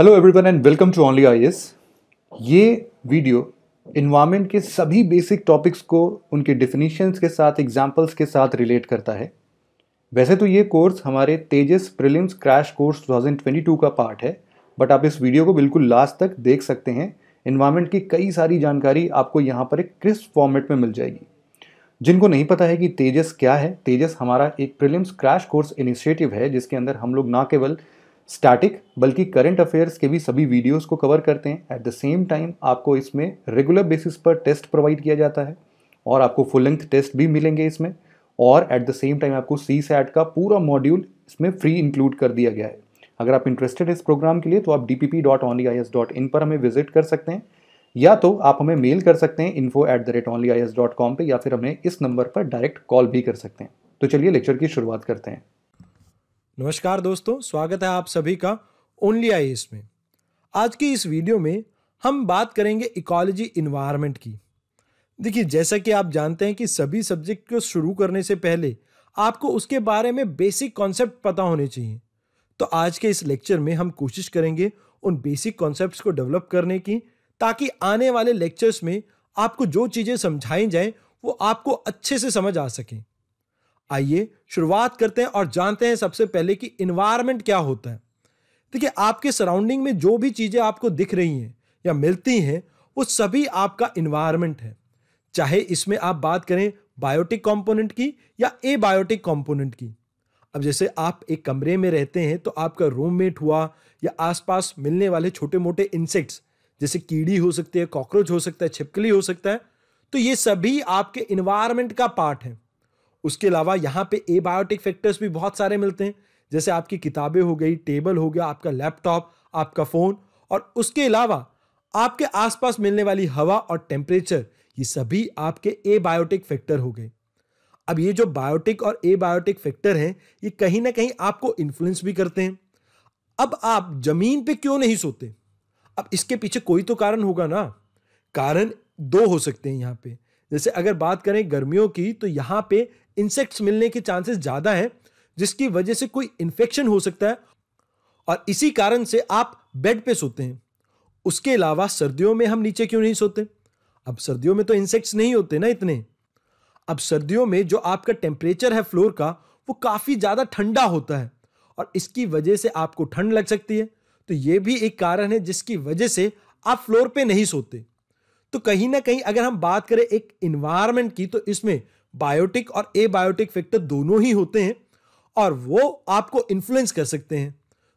hello everyone and welcome to only I ये video environment के सभी बेसिक टॉपिक्स को उनके डिफिनीशंस के साथ एग्जाम्पल्स के साथ रिलेट करता है वैसे तो ये कोर्स हमारे तेजस प्रिलिम्स क्रैश कोर्स 2022 का पार्ट है बट आप इस वीडियो को बिल्कुल लास्ट तक देख सकते हैं इन्वामेंट की कई सारी जानकारी आपको यहाँ पर एक क्रिस्प फॉर्मेट में मिल जाएगी जिनको नहीं पता है कि तेजस क्या है तेजस हमारा एक प्रिलिम्स क्रैश कोर्स इनिशिएटिव है जिसके अंदर हम लोग ना केवल स्टैटिक बल्कि करंट अफेयर्स के भी सभी वीडियोस को कवर करते हैं एट द सेम टाइम आपको इसमें रेगुलर बेसिस पर टेस्ट प्रोवाइड किया जाता है और आपको फुल लेंथ टेस्ट भी मिलेंगे इसमें और एट द सेम टाइम आपको सी सैट का पूरा मॉड्यूल इसमें फ्री इंक्लूड कर दिया गया है अगर आप इंटरेस्टेड इस प्रोग्राम के लिए तो आप D P P dot I S dot in पर हमें विजिट कर सकते हैं या तो आप हमें मेल कर सकते हैं info at the rate only I S dot com पर या फिर हमें इस नंबर पर डायरेक्ट कॉल भी कर सकते हैं तो चलिए लेक्चर की शुरुआत करते हैं नमस्कार दोस्तों स्वागत है आप सभी का ओनली आई में आज की इस वीडियो में हम बात करेंगे इकोलॉजी इन्वायरमेंट की देखिए जैसा कि आप जानते हैं कि सभी सब्जेक्ट को शुरू करने से पहले आपको उसके बारे में बेसिक कॉन्सेप्ट पता होने चाहिए तो आज के इस लेक्चर में हम कोशिश करेंगे उन बेसिक कॉन्सेप्ट को डेवलप करने की ताकि आने वाले लेक्चर्स में आपको जो चीज़ें समझाई जाएं वो आपको अच्छे से समझ आ सकें आइए शुरुआत करते हैं और जानते हैं सबसे पहले कि इन्वायरमेंट क्या होता है देखिए आपके सराउंडिंग में जो भी चीज़ें आपको दिख रही हैं या मिलती हैं वो सभी आपका इन्वायरमेंट है चाहे इसमें आप बात करें बायोटिक कंपोनेंट की या ए बायोटिक कॉम्पोनेंट की अब जैसे आप एक कमरे में रहते हैं तो आपका रूममेट हुआ या आसपास मिलने वाले छोटे मोटे इंसेक्ट्स जैसे कीड़ी हो सकती है कॉकरोच हो सकता है छिपकली हो सकता है तो ये सभी आपके इन्वायरमेंट का पार्ट है उसके अलावा यहाँ पे ए बायोटिक फैक्टर्स भी बहुत सारे मिलते हैं जैसे आपकी किताबें हो गई टेबल हो गया आपका लैपटॉप आपका फ़ोन और उसके अलावा आपके आसपास मिलने वाली हवा और टेम्परेचर ये सभी आपके ए बायोटिक फैक्टर हो गए अब ये जो बायोटिक और ए बायोटिक फैक्टर हैं ये कहीं ना कहीं आपको इन्फ्लुएंस भी करते हैं अब आप जमीन पे क्यों नहीं सोते अब इसके पीछे कोई तो कारण होगा ना कारण दो हो सकते हैं यहाँ पे जैसे अगर बात करें गर्मियों की तो यहाँ पे इंसेक्ट्स मिलने के चांसेस ज़्यादा हैं जिसकी वजह से कोई इन्फेक्शन हो सकता है और इसी कारण से आप बेड पे सोते हैं उसके अलावा सर्दियों में हम नीचे क्यों नहीं सोते अब सर्दियों में तो इंसेक्ट्स नहीं होते ना इतने अब सर्दियों में जो आपका टेम्परेचर है फ्लोर का वो काफ़ी ज़्यादा ठंडा होता है और इसकी वजह से आपको ठंड लग सकती है तो ये भी एक कारण है जिसकी वजह से आप फ्लोर पे नहीं सोते तो कहीं ना कहीं अगर हम बात करें एक इन्वायरमेंट की तो इसमें बायोटिक और ए बायोटिक फैक्टर दोनों ही होते हैं और वो आपको इन्फ्लुएंस कर सकते हैं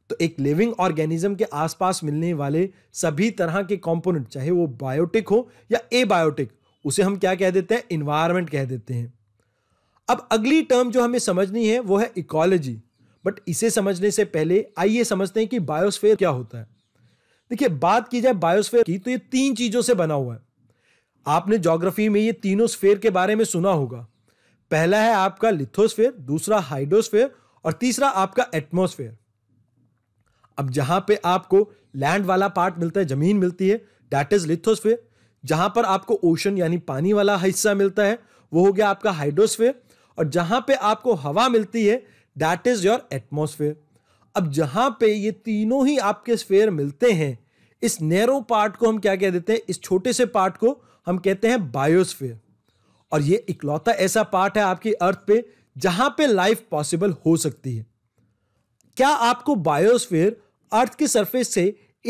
तो एक लिविंग ऑर्गेनिज्म के आसपास मिलने वाले सभी तरह के कंपोनेंट चाहे वो बायोटिक हो या ए बायोटिक उसे हम क्या कह देते हैं इन्वायरमेंट कह देते हैं अब अगली टर्म जो हमें समझनी है वो है इकोलॉजी बट इसे समझने से पहले आइए समझते हैं कि बायोस्फेयर क्या होता है देखिए बात की जाए बायोस्फेयर की तो ये तीन चीज़ों से बना हुआ है आपने जोग्राफी में ये तीनों स्फेयर के बारे में सुना होगा पहला है आपका लिथोस्फेयर दूसरा हाइड्रोस्फेयर और तीसरा आपका एटमोस्फेयर अब जहां पे आपको लैंड वाला पार्ट मिलता है जमीन मिलती है डैट इज लिथोस्फेयर जहां पर आपको ओशन यानी पानी वाला हिस्सा मिलता है वो हो गया आपका हाइड्रोस्फेयर और जहां पे आपको हवा मिलती है दैट इज योर एटमोस्फेयर अब जहां पे ये तीनों ही आपके स्फेयर मिलते हैं इस नैरो पार्ट को हम क्या कह देते हैं इस छोटे से पार्ट को हम कहते हैं बायोस्फीयर और ये इकलौता ऐसा पार्ट है आपकी अर्थ पे जहां पे लाइफ पॉसिबल हो सकती है क्या आपको बायोस्फीयर अर्थ की सरफेस से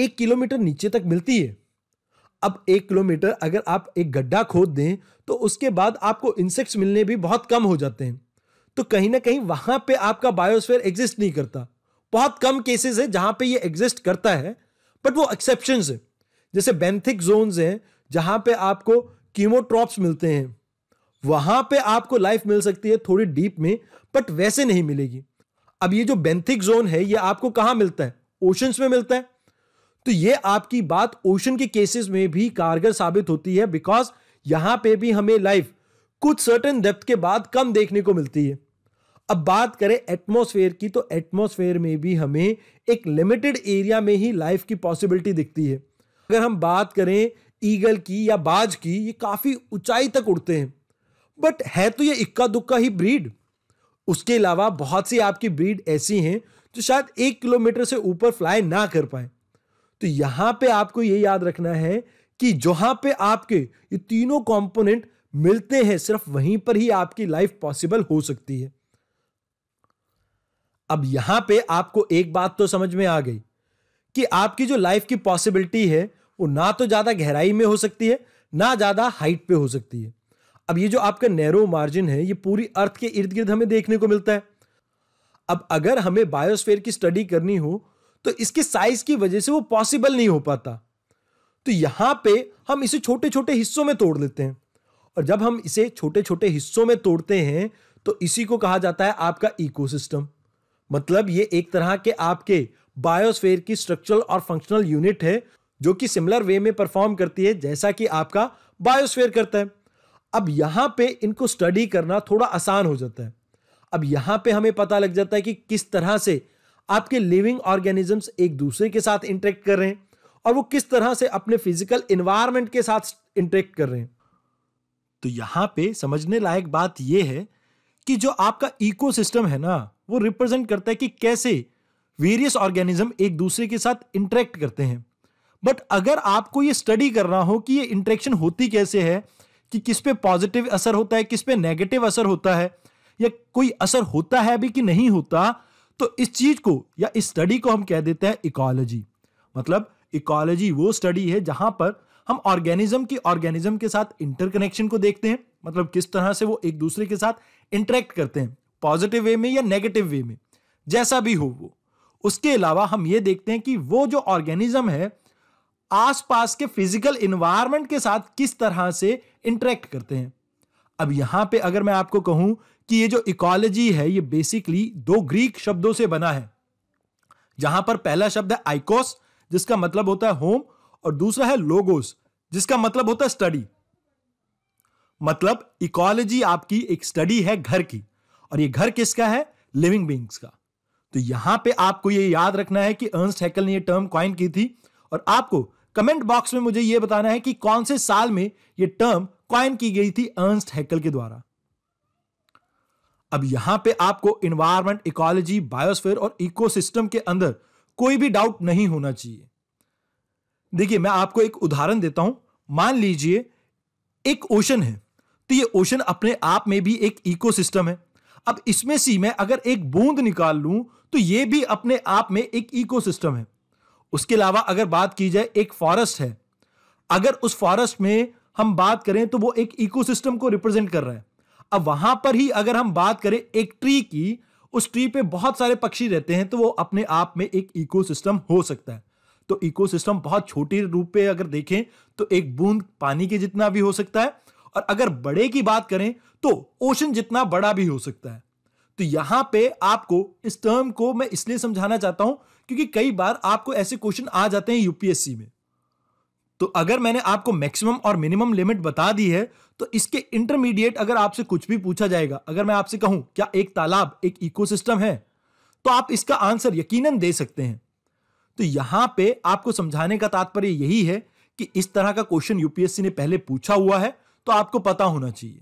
एक किलोमीटर नीचे तक मिलती है अब एक किलोमीटर अगर आप एक गड्ढा खोद दें तो उसके बाद आपको इंसेक्ट्स मिलने भी बहुत कम हो जाते हैं तो कहीं ना कहीं वहां पे आपका बायोस्फेयर एग्जिस्ट नहीं करता बहुत कम केसेस है जहां पे ये एग्जिस्ट करता है बट वो एक्सेप्शन है जैसे बेंथिक जोन्स हैं जहां पे आपको कीमोट्रॉप्स मिलते हैं वहां पे आपको लाइफ मिल सकती है थोड़ी डीप में बट वैसे नहीं मिलेगी अब ये जो बेंथिक जोन है ये आपको कहां मिलता है ओशंस में मिलता है तो ये आपकी बात ओशन के केसेस में भी कारगर साबित होती है बिकॉज यहां पे भी हमें लाइफ कुछ सर्टन डेप्थ के बाद कम देखने को मिलती है अब बात करें एटमॉस्फेयर की तो एटमॉस्फेयर में भी हमें एक लिमिटेड एरिया में ही लाइफ की पॉसिबिलिटी दिखती है अगर हम बात करें ईगल की या बाज की ये काफ़ी ऊंचाई तक उड़ते हैं बट है तो ये इक्का दुक्का ही ब्रीड उसके अलावा बहुत सी आपकी ब्रीड ऐसी हैं जो शायद एक किलोमीटर से ऊपर फ्लाई ना कर पाए तो यहां पे आपको ये याद रखना है कि जहां पे आपके ये तीनों कंपोनेंट मिलते हैं सिर्फ वहीं पर ही आपकी लाइफ पॉसिबल हो सकती है अब यहां पे आपको एक बात तो समझ में आ गई कि आपकी जो लाइफ की पॉसिबिलिटी है वो ना तो ज़्यादा गहराई में हो सकती है ना ज़्यादा हाइट पे हो सकती है अब ये जो आपका नैरो मार्जिन है ये पूरी अर्थ के इर्द गिर्द हमें देखने को मिलता है अब अगर हमें बायोस्फेयर की स्टडी करनी हो तो इसके साइज की वजह से वो पॉसिबल नहीं हो पाता तो यहां पे हम इसे छोटे छोटे हिस्सों में तोड़ लेते हैं और जब हम इसे छोटे छोटे हिस्सों में तोड़ते हैं तो इसी को कहा जाता है आपका इकोसिस्टम मतलब ये एक तरह के आपके बायोस्फेयर की स्ट्रक्चरल और फंक्शनल यूनिट है जो कि सिमिलर वे में परफॉर्म करती है जैसा कि आपका बायोस्फेयर करता है अब यहां पे इनको स्टडी करना थोड़ा आसान हो जाता है अब यहां पे हमें पता लग जाता है कि किस तरह से आपके लिविंग ऑर्गेनिजम्स एक दूसरे के साथ इंटरेक्ट कर रहे हैं और वो किस तरह से अपने फिजिकल इन्वायरमेंट के साथ इंटरेक्ट कर रहे हैं तो यहां पे समझने लायक बात यह है कि जो आपका इकोसिस्टम है ना वो रिप्रेजेंट करता है कि कैसे वेरियस ऑर्गेनिज्म एक दूसरे के साथ इंटरेक्ट करते हैं बट अगर आपको ये स्टडी करना हो कि ये इंट्रेक्शन होती कैसे है कि किस पे पॉजिटिव असर होता है किस पे नेगेटिव असर होता है या कोई असर होता है भी कि नहीं होता तो इस चीज को या इस स्टडी को हम कह देते हैं इकोलॉजी मतलब इकोलॉजी वो स्टडी है जहां पर हम ऑर्गेनिज्म की ऑर्गेनिज्म के साथ इंटरकनेक्शन को देखते हैं मतलब किस तरह से वो एक दूसरे के साथ इंटरेक्ट करते हैं पॉजिटिव वे में या नेगेटिव वे में जैसा भी हो वो उसके अलावा हम ये देखते हैं कि वो जो ऑर्गेनिज्म है आसपास के फिजिकल इन्वायरमेंट के साथ किस तरह से इंटरेक्ट करते हैं अब यहां पे अगर मैं आपको कहूं कि ये जो इकोलॉजी है ये बेसिकली दो ग्रीक शब्दों से बना है जहां पर पहला शब्द है आइकोस जिसका मतलब होता है होम और दूसरा है लोगोस जिसका मतलब होता है स्टडी मतलब इकोलॉजी आपकी एक स्टडी है घर की और ये घर किसका है लिविंग बींग्स का तो यहां पे आपको ये याद रखना है कि अर्नस्ट हैकल ने ये टर्म क्वाइन की थी और आपको कमेंट बॉक्स में मुझे यह बताना है कि कौन से साल में यह टर्म क्वाइन की गई थी अर्नस्ट हैकल के द्वारा अब यहां पे आपको इन्वायरमेंट इकोलॉजी बायोस्फेयर और इकोसिस्टम के अंदर कोई भी डाउट नहीं होना चाहिए देखिए मैं आपको एक उदाहरण देता हूं मान लीजिए एक ओशन है तो ये ओशन अपने आप में भी एक इकोसिस्टम है अब इसमें से मैं अगर एक बूंद निकाल लूं तो ये भी अपने आप में एक इकोसिस्टम है उसके अलावा अगर बात की जाए एक फॉरेस्ट है अगर उस फॉरेस्ट में हम बात करें तो वो एक इकोसिस्टम को रिप्रेजेंट कर रहा है अब वहां पर ही अगर हम बात करें एक ट्री की उस ट्री पे बहुत सारे पक्षी रहते हैं तो वो अपने आप में एक इकोसिस्टम हो सकता है तो इकोसिस्टम बहुत छोटे रूप पे अगर देखें तो एक बूंद पानी के जितना भी हो सकता है और अगर बड़े की बात करें तो ओशन जितना बड़ा भी हो सकता है तो यहां पे आपको इस टर्म को मैं इसलिए समझाना चाहता हूं क्योंकि कई बार आपको ऐसे क्वेश्चन आ जाते हैं यूपीएससी में तो अगर मैंने आपको मैक्सिमम और मिनिमम लिमिट बता दी है तो इसके इंटरमीडिएट अगर आपसे कुछ भी पूछा जाएगा अगर मैं आपसे कहूं क्या एक तालाब एक इकोसिस्टम है तो आप इसका आंसर यकीनन दे सकते हैं तो यहां पे आपको समझाने का तात्पर्य यही है कि इस तरह का क्वेश्चन यूपीएससी ने पहले पूछा हुआ है तो आपको पता होना चाहिए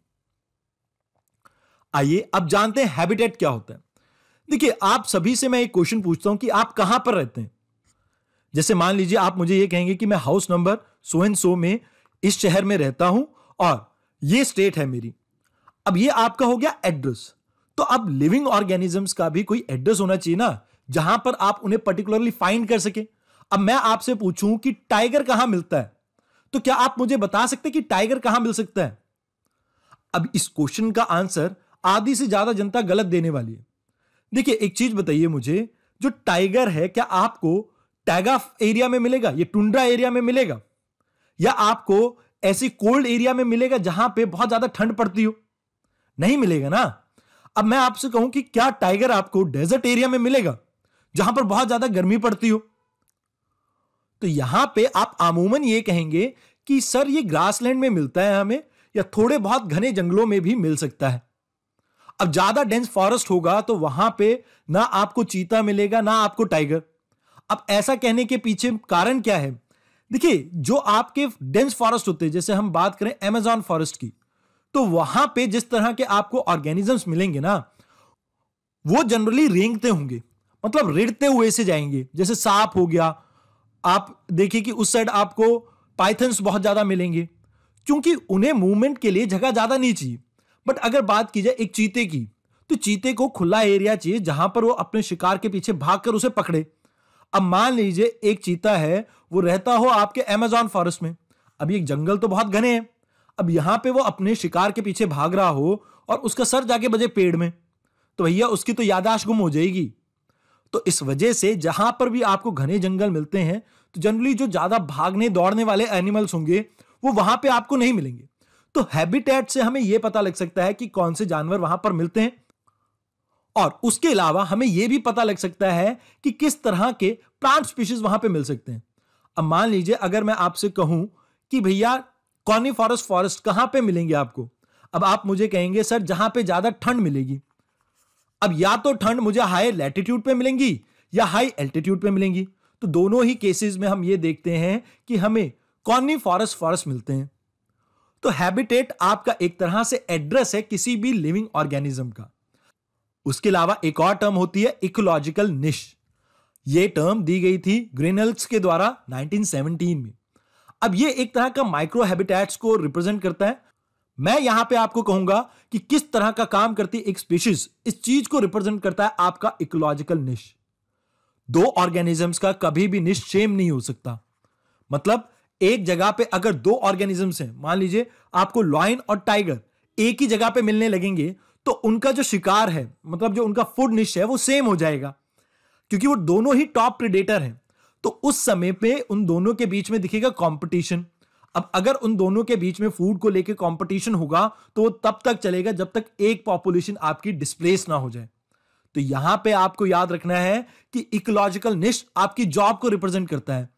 आइए अब जानते हैं हैबिटेट क्या होता है देखिए आप सभी से मैं एक क्वेश्चन पूछता हूं कि आप कहां पर रहते हैं जैसे मान लीजिए आप मुझे ये कहेंगे कि मैं house number so and so में इस शहर में रहता हूं और ये स्टेट है मेरी अब ये आपका हो गया एड्रेस तो अब लिविंग ऑर्गेनिजम्स का भी कोई एड्रेस होना चाहिए ना जहां पर आप उन्हें पर्टिकुलरली फाइंड कर सके अब मैं आपसे पूछूं कि टाइगर कहां मिलता है तो क्या आप मुझे बता सकते कि टाइगर कहां मिल सकता है अब इस क्वेश्चन का आंसर आधी से ज्यादा जनता गलत देने वाली है देखिए एक चीज बताइए मुझे जो टाइगर है क्या आपको टैगा एरिया में मिलेगा ये टुंड्रा एरिया में मिलेगा या आपको ऐसी कोल्ड एरिया में मिलेगा जहां पे बहुत ज्यादा ठंड पड़ती हो नहीं मिलेगा ना अब मैं आपसे कहूं कि क्या टाइगर आपको डेजर्ट एरिया में मिलेगा जहां पर बहुत ज्यादा गर्मी पड़ती हो तो यहां पे आप आमूमन ये कहेंगे कि सर ये ग्रासलैंड में मिलता है हमें या थोड़े बहुत घने जंगलों में भी मिल सकता है अब ज्यादा डेंस फॉरेस्ट होगा तो वहां पे ना आपको चीता मिलेगा ना आपको टाइगर अब ऐसा कहने के पीछे कारण क्या है देखिए जो आपके डेंस फॉरेस्ट होते हैं जैसे हम बात करें एमेजॉन फॉरेस्ट की तो वहां पे जिस तरह के आपको ऑर्गेनिजम्स मिलेंगे ना वो जनरली रेंगते होंगे मतलब रेड़ते हुए से जाएंगे जैसे सांप हो गया आप देखिए कि उस साइड आपको पाइथन्स बहुत ज्यादा मिलेंगे क्योंकि उन्हें मूवमेंट के लिए जगह ज्यादा नहीं चाहिए बट अगर बात की जाए एक चीते की तो चीते को खुला एरिया चाहिए जहां पर वो अपने शिकार के पीछे भागकर उसे पकड़े अब मान लीजिए एक चीता है वो रहता हो आपके एमेजॉन फॉरेस्ट में अब एक जंगल तो बहुत घने हैं अब यहां पे वो अपने शिकार के पीछे भाग रहा हो और उसका सर जाके बजे पेड़ में तो भैया उसकी तो यादाश्त गुम हो जाएगी तो इस वजह से जहां पर भी आपको घने जंगल मिलते हैं तो जनरली जो ज्यादा भागने दौड़ने वाले एनिमल्स होंगे वो वहां पे आपको नहीं मिलेंगे तो हैबिटेट से हमें यह पता लग सकता है कि कौन से जानवर वहां पर मिलते हैं और उसके अलावा हमें यह भी पता लग सकता है कि किस तरह के प्लांट स्पीशीज वहां पर मिल सकते हैं अब मान लीजिए अगर मैं आपसे कहूं कि भैया कॉनी फॉरेस्ट फॉरेस्ट कहां पे मिलेंगे आपको अब आप मुझे कहेंगे सर जहां पे ज्यादा ठंड मिलेगी अब या तो ठंड मुझे हाई लैटिट्यूड पे मिलेंगी या हाई एल्टीट्यूड पे मिलेंगी तो दोनों ही केसेस में हम ये देखते हैं कि हमें कॉनी फॉरेस्ट फॉरेस्ट मिलते हैं तो हैबिटेट आपका एक तरह से एड्रेस है किसी भी लिविंग ऑर्गेनिज्म का उसके अलावा एक और टर्म होती है इकोलॉजिकल निश ये टर्म दी गई थी ग्रेनल्स के द्वारा 1917 में अब ये एक तरह का माइक्रो हैबिटेट्स को रिप्रेजेंट करता है मैं यहां पे आपको कहूंगा कि किस तरह का काम करती एक स्पीशीज इस चीज को रिप्रेजेंट करता है आपका इकोलॉजिकल निश दो ऑर्गेनिजम्स का कभी भी निश सेम नहीं हो सकता मतलब एक जगह पे अगर दो ऑर्गेनिजम्स हैं मान लीजिए आपको लॉयन और टाइगर एक ही जगह पे मिलने लगेंगे तो उनका जो शिकार है मतलब जो उनका फूड निश है वो सेम हो जाएगा क्योंकि वो दोनों ही टॉप प्रिडेटर हैं तो उस समय पे उन दोनों के बीच में दिखेगा कंपटीशन अब अगर उन दोनों के बीच में फूड को लेकर कंपटीशन होगा तो वो तब तक चलेगा जब तक एक पॉपुलेशन आपकी डिस्प्लेस ना हो जाए तो यहां पे आपको याद रखना है कि इकोलॉजिकल निश आपकी जॉब को रिप्रेजेंट करता है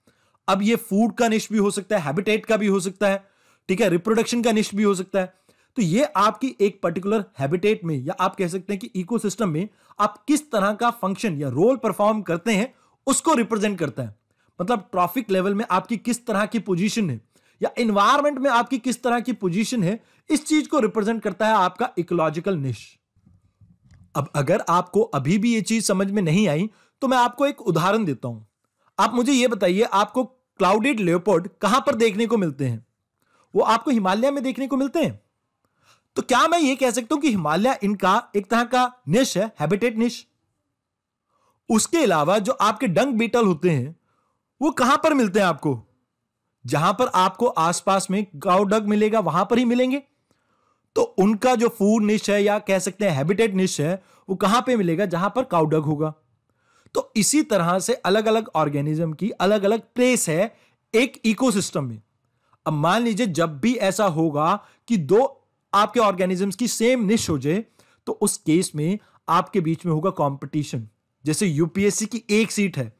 अब ये फूड का निश भी हो सकता है हैबिटेट का भी हो सकता है ठीक है रिप्रोडक्शन का निश भी हो सकता है तो ये आपकी एक पर्टिकुलर हैबिटेट में या आप कह सकते हैं कि इकोसिस्टम में आप किस तरह का फंक्शन या रोल परफॉर्म करते हैं उसको रिप्रेजेंट करता है मतलब ट्रॉफिक लेवल में आपकी किस तरह की पोजीशन है या इन्वायरमेंट में आपकी किस तरह की पोजीशन है इस चीज को रिप्रेजेंट करता है आपका इकोलॉजिकल निश अब अगर आपको अभी भी ये चीज समझ में नहीं आई तो मैं आपको एक उदाहरण देता हूं आप मुझे ये बताइए आपको क्लाउडेड लेपोर्ड कहां पर देखने को मिलते हैं वो आपको हिमालय में देखने को मिलते हैं तो क्या मैं ये कह सकता हूं कि हिमालय इनका एक तरह का निश है हैबिटेट निश उसके अलावा जो आपके डंग बीटल होते हैं वो कहां पर मिलते हैं आपको जहां पर आपको आसपास में गाउ डग मिलेगा वहां पर ही मिलेंगे तो उनका जो फूड निश है या कह सकते हैं हैबिटेट निश है वो कहां पे मिलेगा जहां पर काउडग होगा तो इसी तरह से अलग अलग ऑर्गेनिज्म की अलग अलग प्लेस है एक इकोसिस्टम में अब मान लीजिए जब भी ऐसा होगा कि दो आपके ऑर्गेनिजम्स की सेम निश हो जाए तो उस केस में आपके बीच में होगा कंपटीशन जैसे यूपीएससी की एक सीट है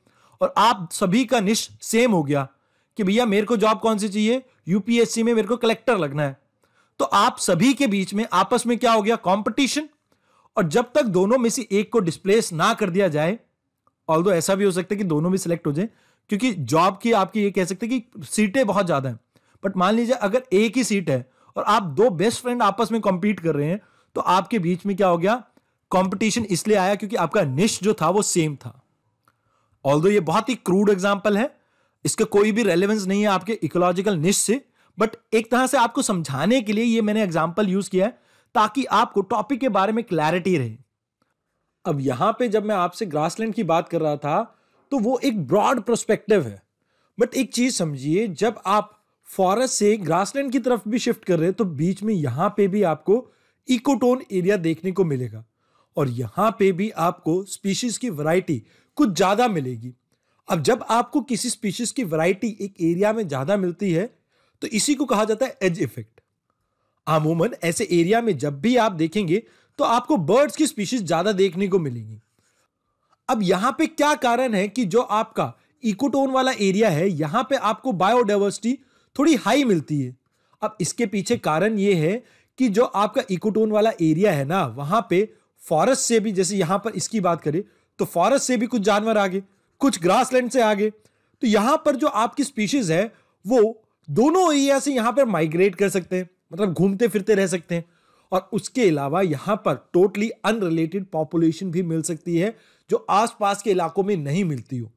और आप सभी का निश सेम हो गया कि भैया मेरे को जॉब कौन सी चाहिए यूपीएससी में मेरे को कलेक्टर लगना है तो आप सभी के बीच में आपस में क्या हो गया कंपटीशन और जब तक दोनों में से एक को डिस्प्लेस ना कर दिया जाए ऑल ऐसा भी हो सकता है कि दोनों भी सिलेक्ट हो जाए क्योंकि जॉब की आपकी ये कह सकते हैं कि सीटें बहुत ज़्यादा हैं बट मान लीजिए अगर एक ही सीट है और आप दो बेस्ट फ्रेंड आपस में कॉम्पीट कर रहे हैं तो आपके बीच में क्या हो गया कॉम्पिटिशन इसलिए आया क्योंकि आपका निश जो था वो सेम था ऑल ये बहुत ही क्रूड एग्जाम्पल है इसका कोई भी रेलिवेंस नहीं है आपके इकोलॉजिकल निश से बट एक तरह से आपको समझाने के लिए ये मैंने एग्जाम्पल यूज किया है ताकि आपको टॉपिक के बारे में क्लैरिटी रहे अब यहां पे जब मैं आपसे ग्रासलैंड की बात कर रहा था तो वो एक ब्रॉड प्रोस्पेक्टिव है बट एक चीज़ समझिए जब आप फॉरेस्ट से ग्रासलैंड की तरफ भी शिफ्ट कर रहे हैं तो बीच में यहां पे भी आपको इकोटोन एरिया देखने को मिलेगा और यहां पे भी आपको स्पीशीज़ की वैरायटी कुछ ज़्यादा मिलेगी अब जब आपको किसी स्पीशीज़ की वैरायटी एक एरिया में ज़्यादा मिलती है तो इसी को कहा जाता है एज इफेक्ट आमूमन ऐसे एरिया में जब भी आप देखेंगे तो आपको बर्ड्स की स्पीशीज ज़्यादा देखने को मिलेंगी अब यहां पे क्या कारण है कि जो आपका इकोटोन वाला एरिया है यहां पे आपको बायोडाइवर्सिटी थोड़ी हाई मिलती है अब इसके पीछे कारण ये है कि जो आपका इकोटोन वाला एरिया है ना वहां पे फॉरेस्ट से भी जैसे यहां पर इसकी बात करें तो फॉरेस्ट से भी कुछ जानवर आगे कुछ ग्रासलैंड से आगे तो यहां पर जो आपकी स्पीशीज़ है वो दोनों एरिया से यहां पर माइग्रेट कर सकते हैं मतलब घूमते फिरते रह सकते हैं और उसके अलावा यहाँ पर टोटली अनरिलेटेड पॉपुलेशन भी मिल सकती है जो आसपास के इलाकों में नहीं मिलती हो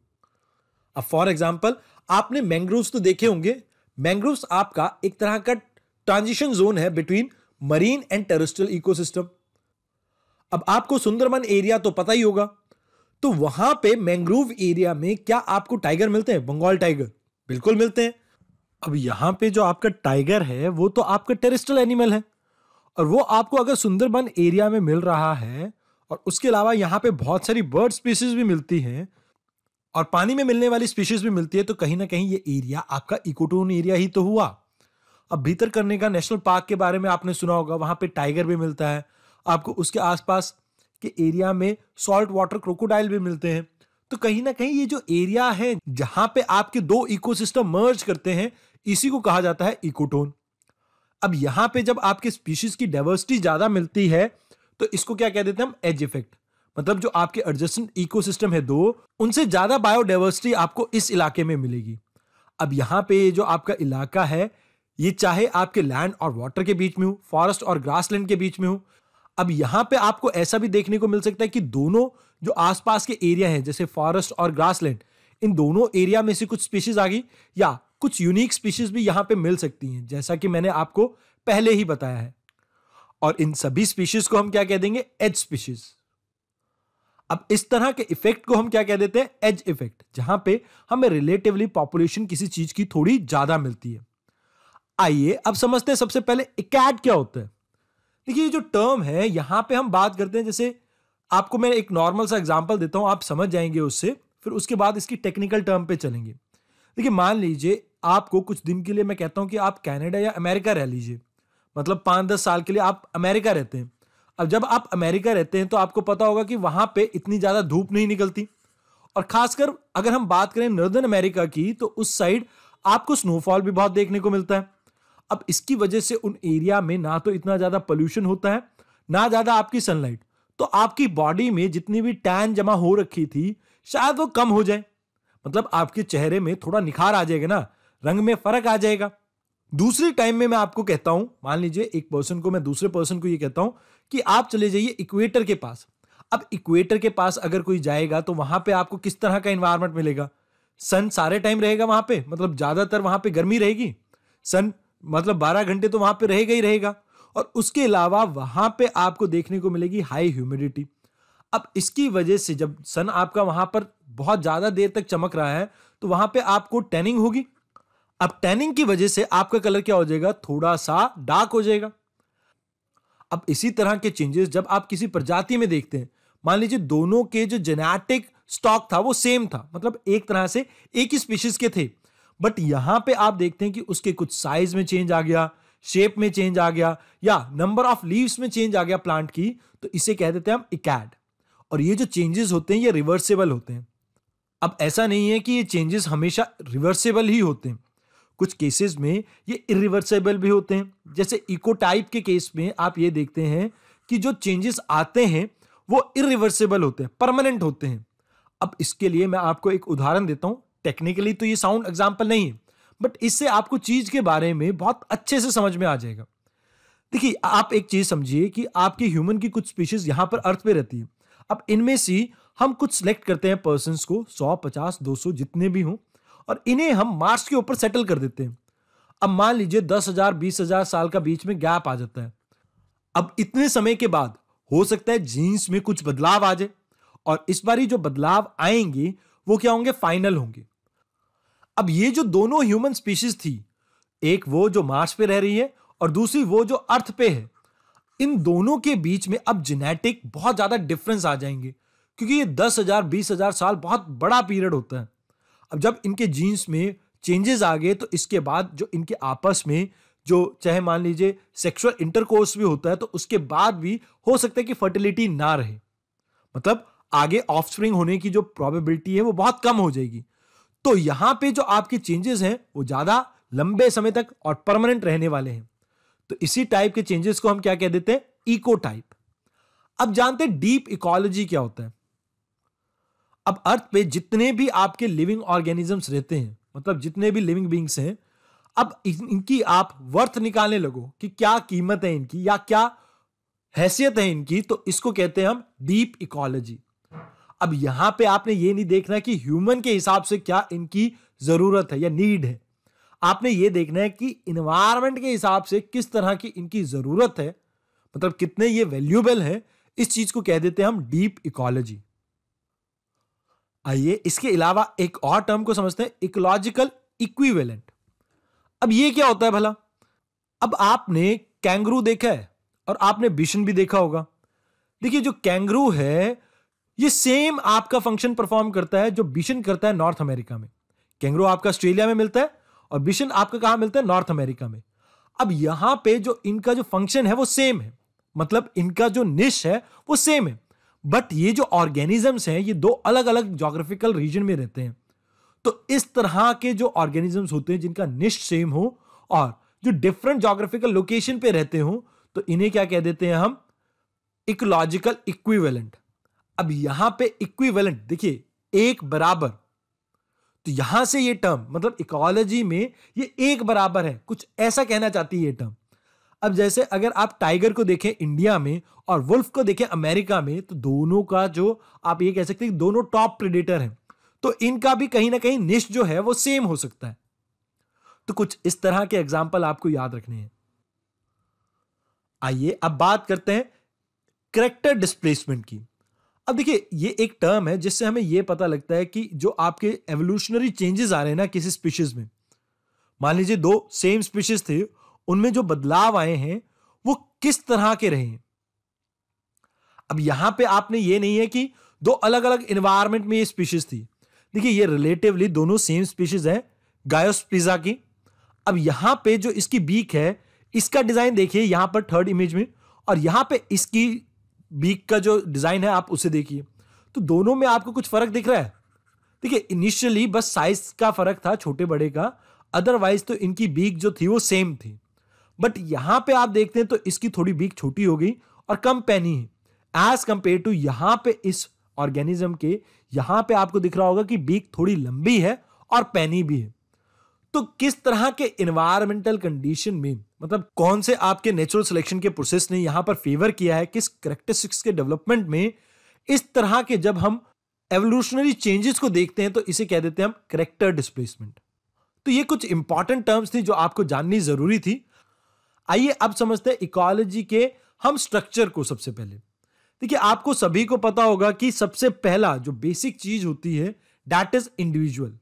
अब फॉर एग्जाम्पल आपने मैंग्रोव्स तो देखे होंगे मैंग्रोव्स आपका एक तरह का ट्रांजिशन जोन है between marine and terrestrial ecosystem अब आपको सुंदरबन एरिया तो पता ही होगा तो वहां पे मैंग्रोव एरिया में क्या आपको टाइगर मिलते हैं बंगाल टाइगर बिल्कुल मिलते हैं अब यहां पे जो आपका टाइगर है वो तो आपका टेरिस्टल एनिमल है और वो आपको अगर सुंदरबन एरिया में मिल रहा है और उसके अलावा यहाँ पे बहुत सारी बर्ड स्पीशीज भी मिलती हैं और पानी में मिलने वाली स्पीशीज भी मिलती है तो कहीं ना कहीं ये एरिया आपका इकोटोन एरिया ही तो हुआ अब भीतर करने का नेशनल पार्क के बारे में आपने सुना होगा वहाँ पे टाइगर भी मिलता है आपको उसके आसपास के एरिया में सॉल्ट वाटर क्रोकोडाइल भी मिलते हैं तो कहीं ना कहीं ये जो एरिया है जहाँ पे आपके दो इकोसिस्टम मर्ज करते हैं इसी को कहा जाता है इकोटोन अब यहां पे जब आपके स्पीशीज की डाइवर्सिटी ज़्यादा मिलती है तो इसको क्या कह देते हैं हम एज इफेक्ट मतलब जो आपके एडजस्टेंट इकोसिस्टम है दो उनसे ज़्यादा बायोडाइवर्सिटी आपको इस इलाके में मिलेगी अब यहां पे जो आपका इलाका है ये चाहे आपके लैंड और वाटर के बीच में हो फॉरेस्ट और ग्रासलैंड के बीच में हो अब यहां पे आपको ऐसा भी देखने को मिल सकता है कि दोनों जो आसपास के एरिया हैं जैसे फॉरेस्ट और ग्रासलैंड इन दोनों एरिया में से कुछ स्पीशीज आ गई या कुछ यूनिक स्पीशीज भी यहाँ पे मिल सकती हैं जैसा कि मैंने आपको पहले ही बताया है और इन सभी स्पीशीज को हम क्या कह देंगे एज स्पीशीज अब इस तरह के इफेक्ट को हम क्या कह देते हैं एज इफेक्ट जहां पे हमें रिलेटिवली पॉपुलेशन किसी चीज की थोड़ी ज्यादा मिलती है आइए अब समझते हैं सबसे पहले इकैड क्या होता है देखिए जो टर्म है यहां पे हम बात करते हैं जैसे आपको मैं एक नॉर्मल सा एग्जांपल देता हूं आप समझ जाएंगे उससे फिर उसके बाद इसकी टेक्निकल टर्म पे चलेंगे देखिए मान लीजिए आपको कुछ दिन के लिए मैं कहता हूँ कि आप कैनेडा या अमेरिका रह लीजिए मतलब पाँच दस साल के लिए आप अमेरिका रहते हैं अब जब आप अमेरिका रहते हैं तो आपको पता होगा कि वहाँ पे इतनी ज़्यादा धूप नहीं निकलती और खासकर अगर हम बात करें नॉर्दर्न अमेरिका की तो उस साइड आपको स्नोफॉल भी बहुत देखने को मिलता है अब इसकी वजह से उन एरिया में ना तो इतना ज़्यादा पोल्यूशन होता है ना ज़्यादा आपकी सनलाइट तो आपकी बॉडी में जितनी भी टैन जमा हो रखी थी शायद वो कम हो जाए मतलब आपके चेहरे में थोड़ा निखार आ जाएगा ना रंग में फर्क आ जाएगा दूसरी टाइम में मैं आपको कहता हूं मान लीजिए एक पर्सन को मैं दूसरे पर्सन को यह कहता हूं कि आप चले जाइए इक्वेटर के पास अब इक्वेटर के पास अगर कोई जाएगा तो वहां पे आपको किस तरह का इन्वायरमेंट मिलेगा सन सारे टाइम रहेगा वहां पे मतलब ज्यादातर वहां पे गर्मी रहेगी सन मतलब 12 घंटे तो वहां पे रहेगा ही रहेगा और उसके अलावा वहां पे आपको देखने को मिलेगी हाई ह्यूमिडिटी अब इसकी वजह से जब सन आपका वहां पर बहुत ज्यादा देर तक चमक रहा है तो वहां पे आपको टैनिंग होगी अब टैनिंग की वजह से आपका कलर क्या हो जाएगा थोड़ा सा डार्क हो जाएगा अब इसी तरह के चेंजेस जब आप किसी प्रजाति में देखते हैं मान लीजिए दोनों के जो जेनेटिक स्टॉक था वो सेम था मतलब एक तरह से एक ही स्पीशीज के थे बट यहां पे आप देखते हैं कि उसके कुछ साइज में चेंज आ गया शेप में चेंज आ गया या नंबर ऑफ लीव्स में चेंज आ गया प्लांट की तो इसे कह देते हैं हम इकैड और ये जो चेंजेस होते हैं ये रिवर्सेबल होते हैं अब ऐसा नहीं है कि ये चेंजेस हमेशा रिवर्सेबल ही होते हैं कुछ केसेस में ये इरिवर्सेबल भी होते हैं जैसे इकोटाइप के केस में आप ये देखते हैं कि जो चेंजेस आते हैं वो इरिवर्सेबल होते हैं परमानेंट होते हैं अब इसके लिए मैं आपको एक उदाहरण देता हूँ टेक्निकली तो ये साउंड एग्जाम्पल नहीं है बट इससे आपको चीज़ के बारे में बहुत अच्छे से समझ में आ जाएगा देखिए आप एक चीज़ समझिए कि आपकी ह्यूमन की कुछ स्पीशीज़ यहाँ पर अर्थ पे रहती है अब इनमें से हम कुछ सिलेक्ट करते हैं पर्सन को सौ पचास दो सौ जितने भी हों और इन्हें हम मार्च के ऊपर सेटल कर देते हैं अब मान लीजिए दस हजार बीस हजार साल का बीच में गैप आ जाता है अब इतने समय के बाद हो सकता है जीन्स में कुछ बदलाव आ जाए और इस बारी जो बदलाव आएंगे वो क्या होंगे फाइनल होंगे अब ये जो दोनों ह्यूमन स्पीशीज थी एक वो जो मार्स पे रह रही है और दूसरी वो जो अर्थ पे है इन दोनों के बीच में अब जेनेटिक बहुत ज्यादा डिफरेंस आ जाएंगे क्योंकि ये दस हजार बीस हजार साल बहुत बड़ा पीरियड होता है अब जब इनके जीन्स में चेंजेस आ गए तो इसके बाद जो इनके आपस में जो चाहे मान लीजिए सेक्सुअल इंटरकोर्स भी होता है तो उसके बाद भी हो सकता है कि फर्टिलिटी ना रहे मतलब आगे ऑफस्प्रिंग होने की जो प्रोबेबिलिटी है वो बहुत कम हो जाएगी तो यहां पे जो आपके चेंजेस हैं वो ज़्यादा लंबे समय तक और परमानेंट रहने वाले हैं तो इसी टाइप के चेंजेस को हम क्या कह देते हैं इको टाइप अब जानते हैं डीप इकोलॉजी क्या होता है अब अर्थ पे जितने भी आपके लिविंग ऑर्गेनिजम्स रहते हैं मतलब जितने भी लिविंग बींग्स हैं अब इनकी आप वर्थ निकालने लगो कि क्या कीमत है इनकी या क्या हैसियत है इनकी तो इसको कहते हैं हम डीप इकोलॉजी अब यहां पे आपने ये नहीं देखना कि ह्यूमन के हिसाब से क्या इनकी जरूरत है या नीड है आपने ये देखना है कि इन्वायरमेंट के हिसाब से किस तरह की इनकी जरूरत है मतलब कितने ये वैल्यूबल है इस चीज को कह देते हैं हम डीप इकोलॉजी आइए इसके अलावा एक और टर्म को समझते हैं इकोलॉजिकल इक्विवेलेंट अब ये क्या होता है भला अब आपने कैंगरू देखा है और आपने बिशन भी देखा होगा देखिए जो कैंगरू है ये सेम आपका फंक्शन परफॉर्म करता है जो बिशन करता है नॉर्थ अमेरिका में कैंगरू आपका ऑस्ट्रेलिया में मिलता है और बिशन आपका कहां मिलता है नॉर्थ अमेरिका में अब यहां पे जो इनका जो फंक्शन है वो सेम है मतलब इनका जो निश है वो सेम है बट ये जो ऑर्गेनिजम्स हैं ये दो अलग अलग जोग्राफिकल रीजन में रहते हैं तो इस तरह के जो ऑर्गेनिजम्स होते हैं जिनका निश्च सेम हो और जो डिफरेंट जोग्राफिकल लोकेशन पे रहते हो तो इन्हें क्या कह देते हैं हम इकोलॉजिकल इक्विवेलेंट अब यहां पे इक्विवेलेंट देखिए एक बराबर तो यहां से ये टर्म मतलब इकोलॉजी में ये एक बराबर है कुछ ऐसा कहना चाहती है ये टर्म अब जैसे अगर आप टाइगर को देखें इंडिया में और वुल्फ को देखें अमेरिका में तो दोनों का जो आप ये कह सकते हैं दोनों टॉप प्रेडेटर हैं तो इनका भी कहीं ना कहीं निश जो है वो सेम हो सकता है तो कुछ इस तरह के एग्जाम्पल आपको याद रखने हैं आइए अब बात करते हैं करेक्टर डिस्प्लेसमेंट की अब देखिए ये एक टर्म है जिससे हमें यह पता लगता है कि जो आपके एवोल्यूशनरी चेंजेस आ रहे हैं ना किसी स्पीशीज में मान लीजिए दो सेम स्पीशीज थे उनमें जो बदलाव आए हैं वो किस तरह के रहे हैं अब यहां पे आपने ये नहीं है कि दो अलग अलग इन्वायरमेंट में ये स्पीशीज थी देखिए ये रिलेटिवली दोनों सेम स्पीशीज है गायोस पिज्जा की अब यहां पे जो इसकी बीक है इसका डिजाइन देखिए यहां पर थर्ड इमेज में और यहां पे इसकी बीक का जो डिजाइन है आप उसे देखिए तो दोनों में आपको कुछ फर्क दिख रहा है देखिए इनिशियली बस साइज का फर्क था छोटे बड़े का अदरवाइज तो इनकी बीक जो थी वो सेम थी बट यहां पे आप देखते हैं तो इसकी थोड़ी बीक छोटी हो गई और कम पैनी है एज कंपेयर टू यहां पे इस ऑर्गेनिज्म के यहां पे आपको दिख रहा होगा कि बीक थोड़ी लंबी है और पैनी भी है तो किस तरह के इन्वायरमेंटल कंडीशन में मतलब कौन से आपके नेचुरल सिलेक्शन के प्रोसेस ने यहां पर फेवर किया है किस करेक्टरिस्टिक्स के डेवलपमेंट में इस तरह के जब हम एवोल्यूशनरी चेंजेस को देखते हैं तो इसे कह देते हैं हम करेक्टर डिस्प्लेसमेंट तो ये कुछ इंपॉर्टेंट टर्म्स थी जो आपको जाननी जरूरी थी आइए अब समझते हैं इकोलॉजी के हम स्ट्रक्चर को सबसे पहले देखिए आपको सभी को पता होगा कि सबसे पहला जो बेसिक चीज होती है डैट इज इंडिविजुअल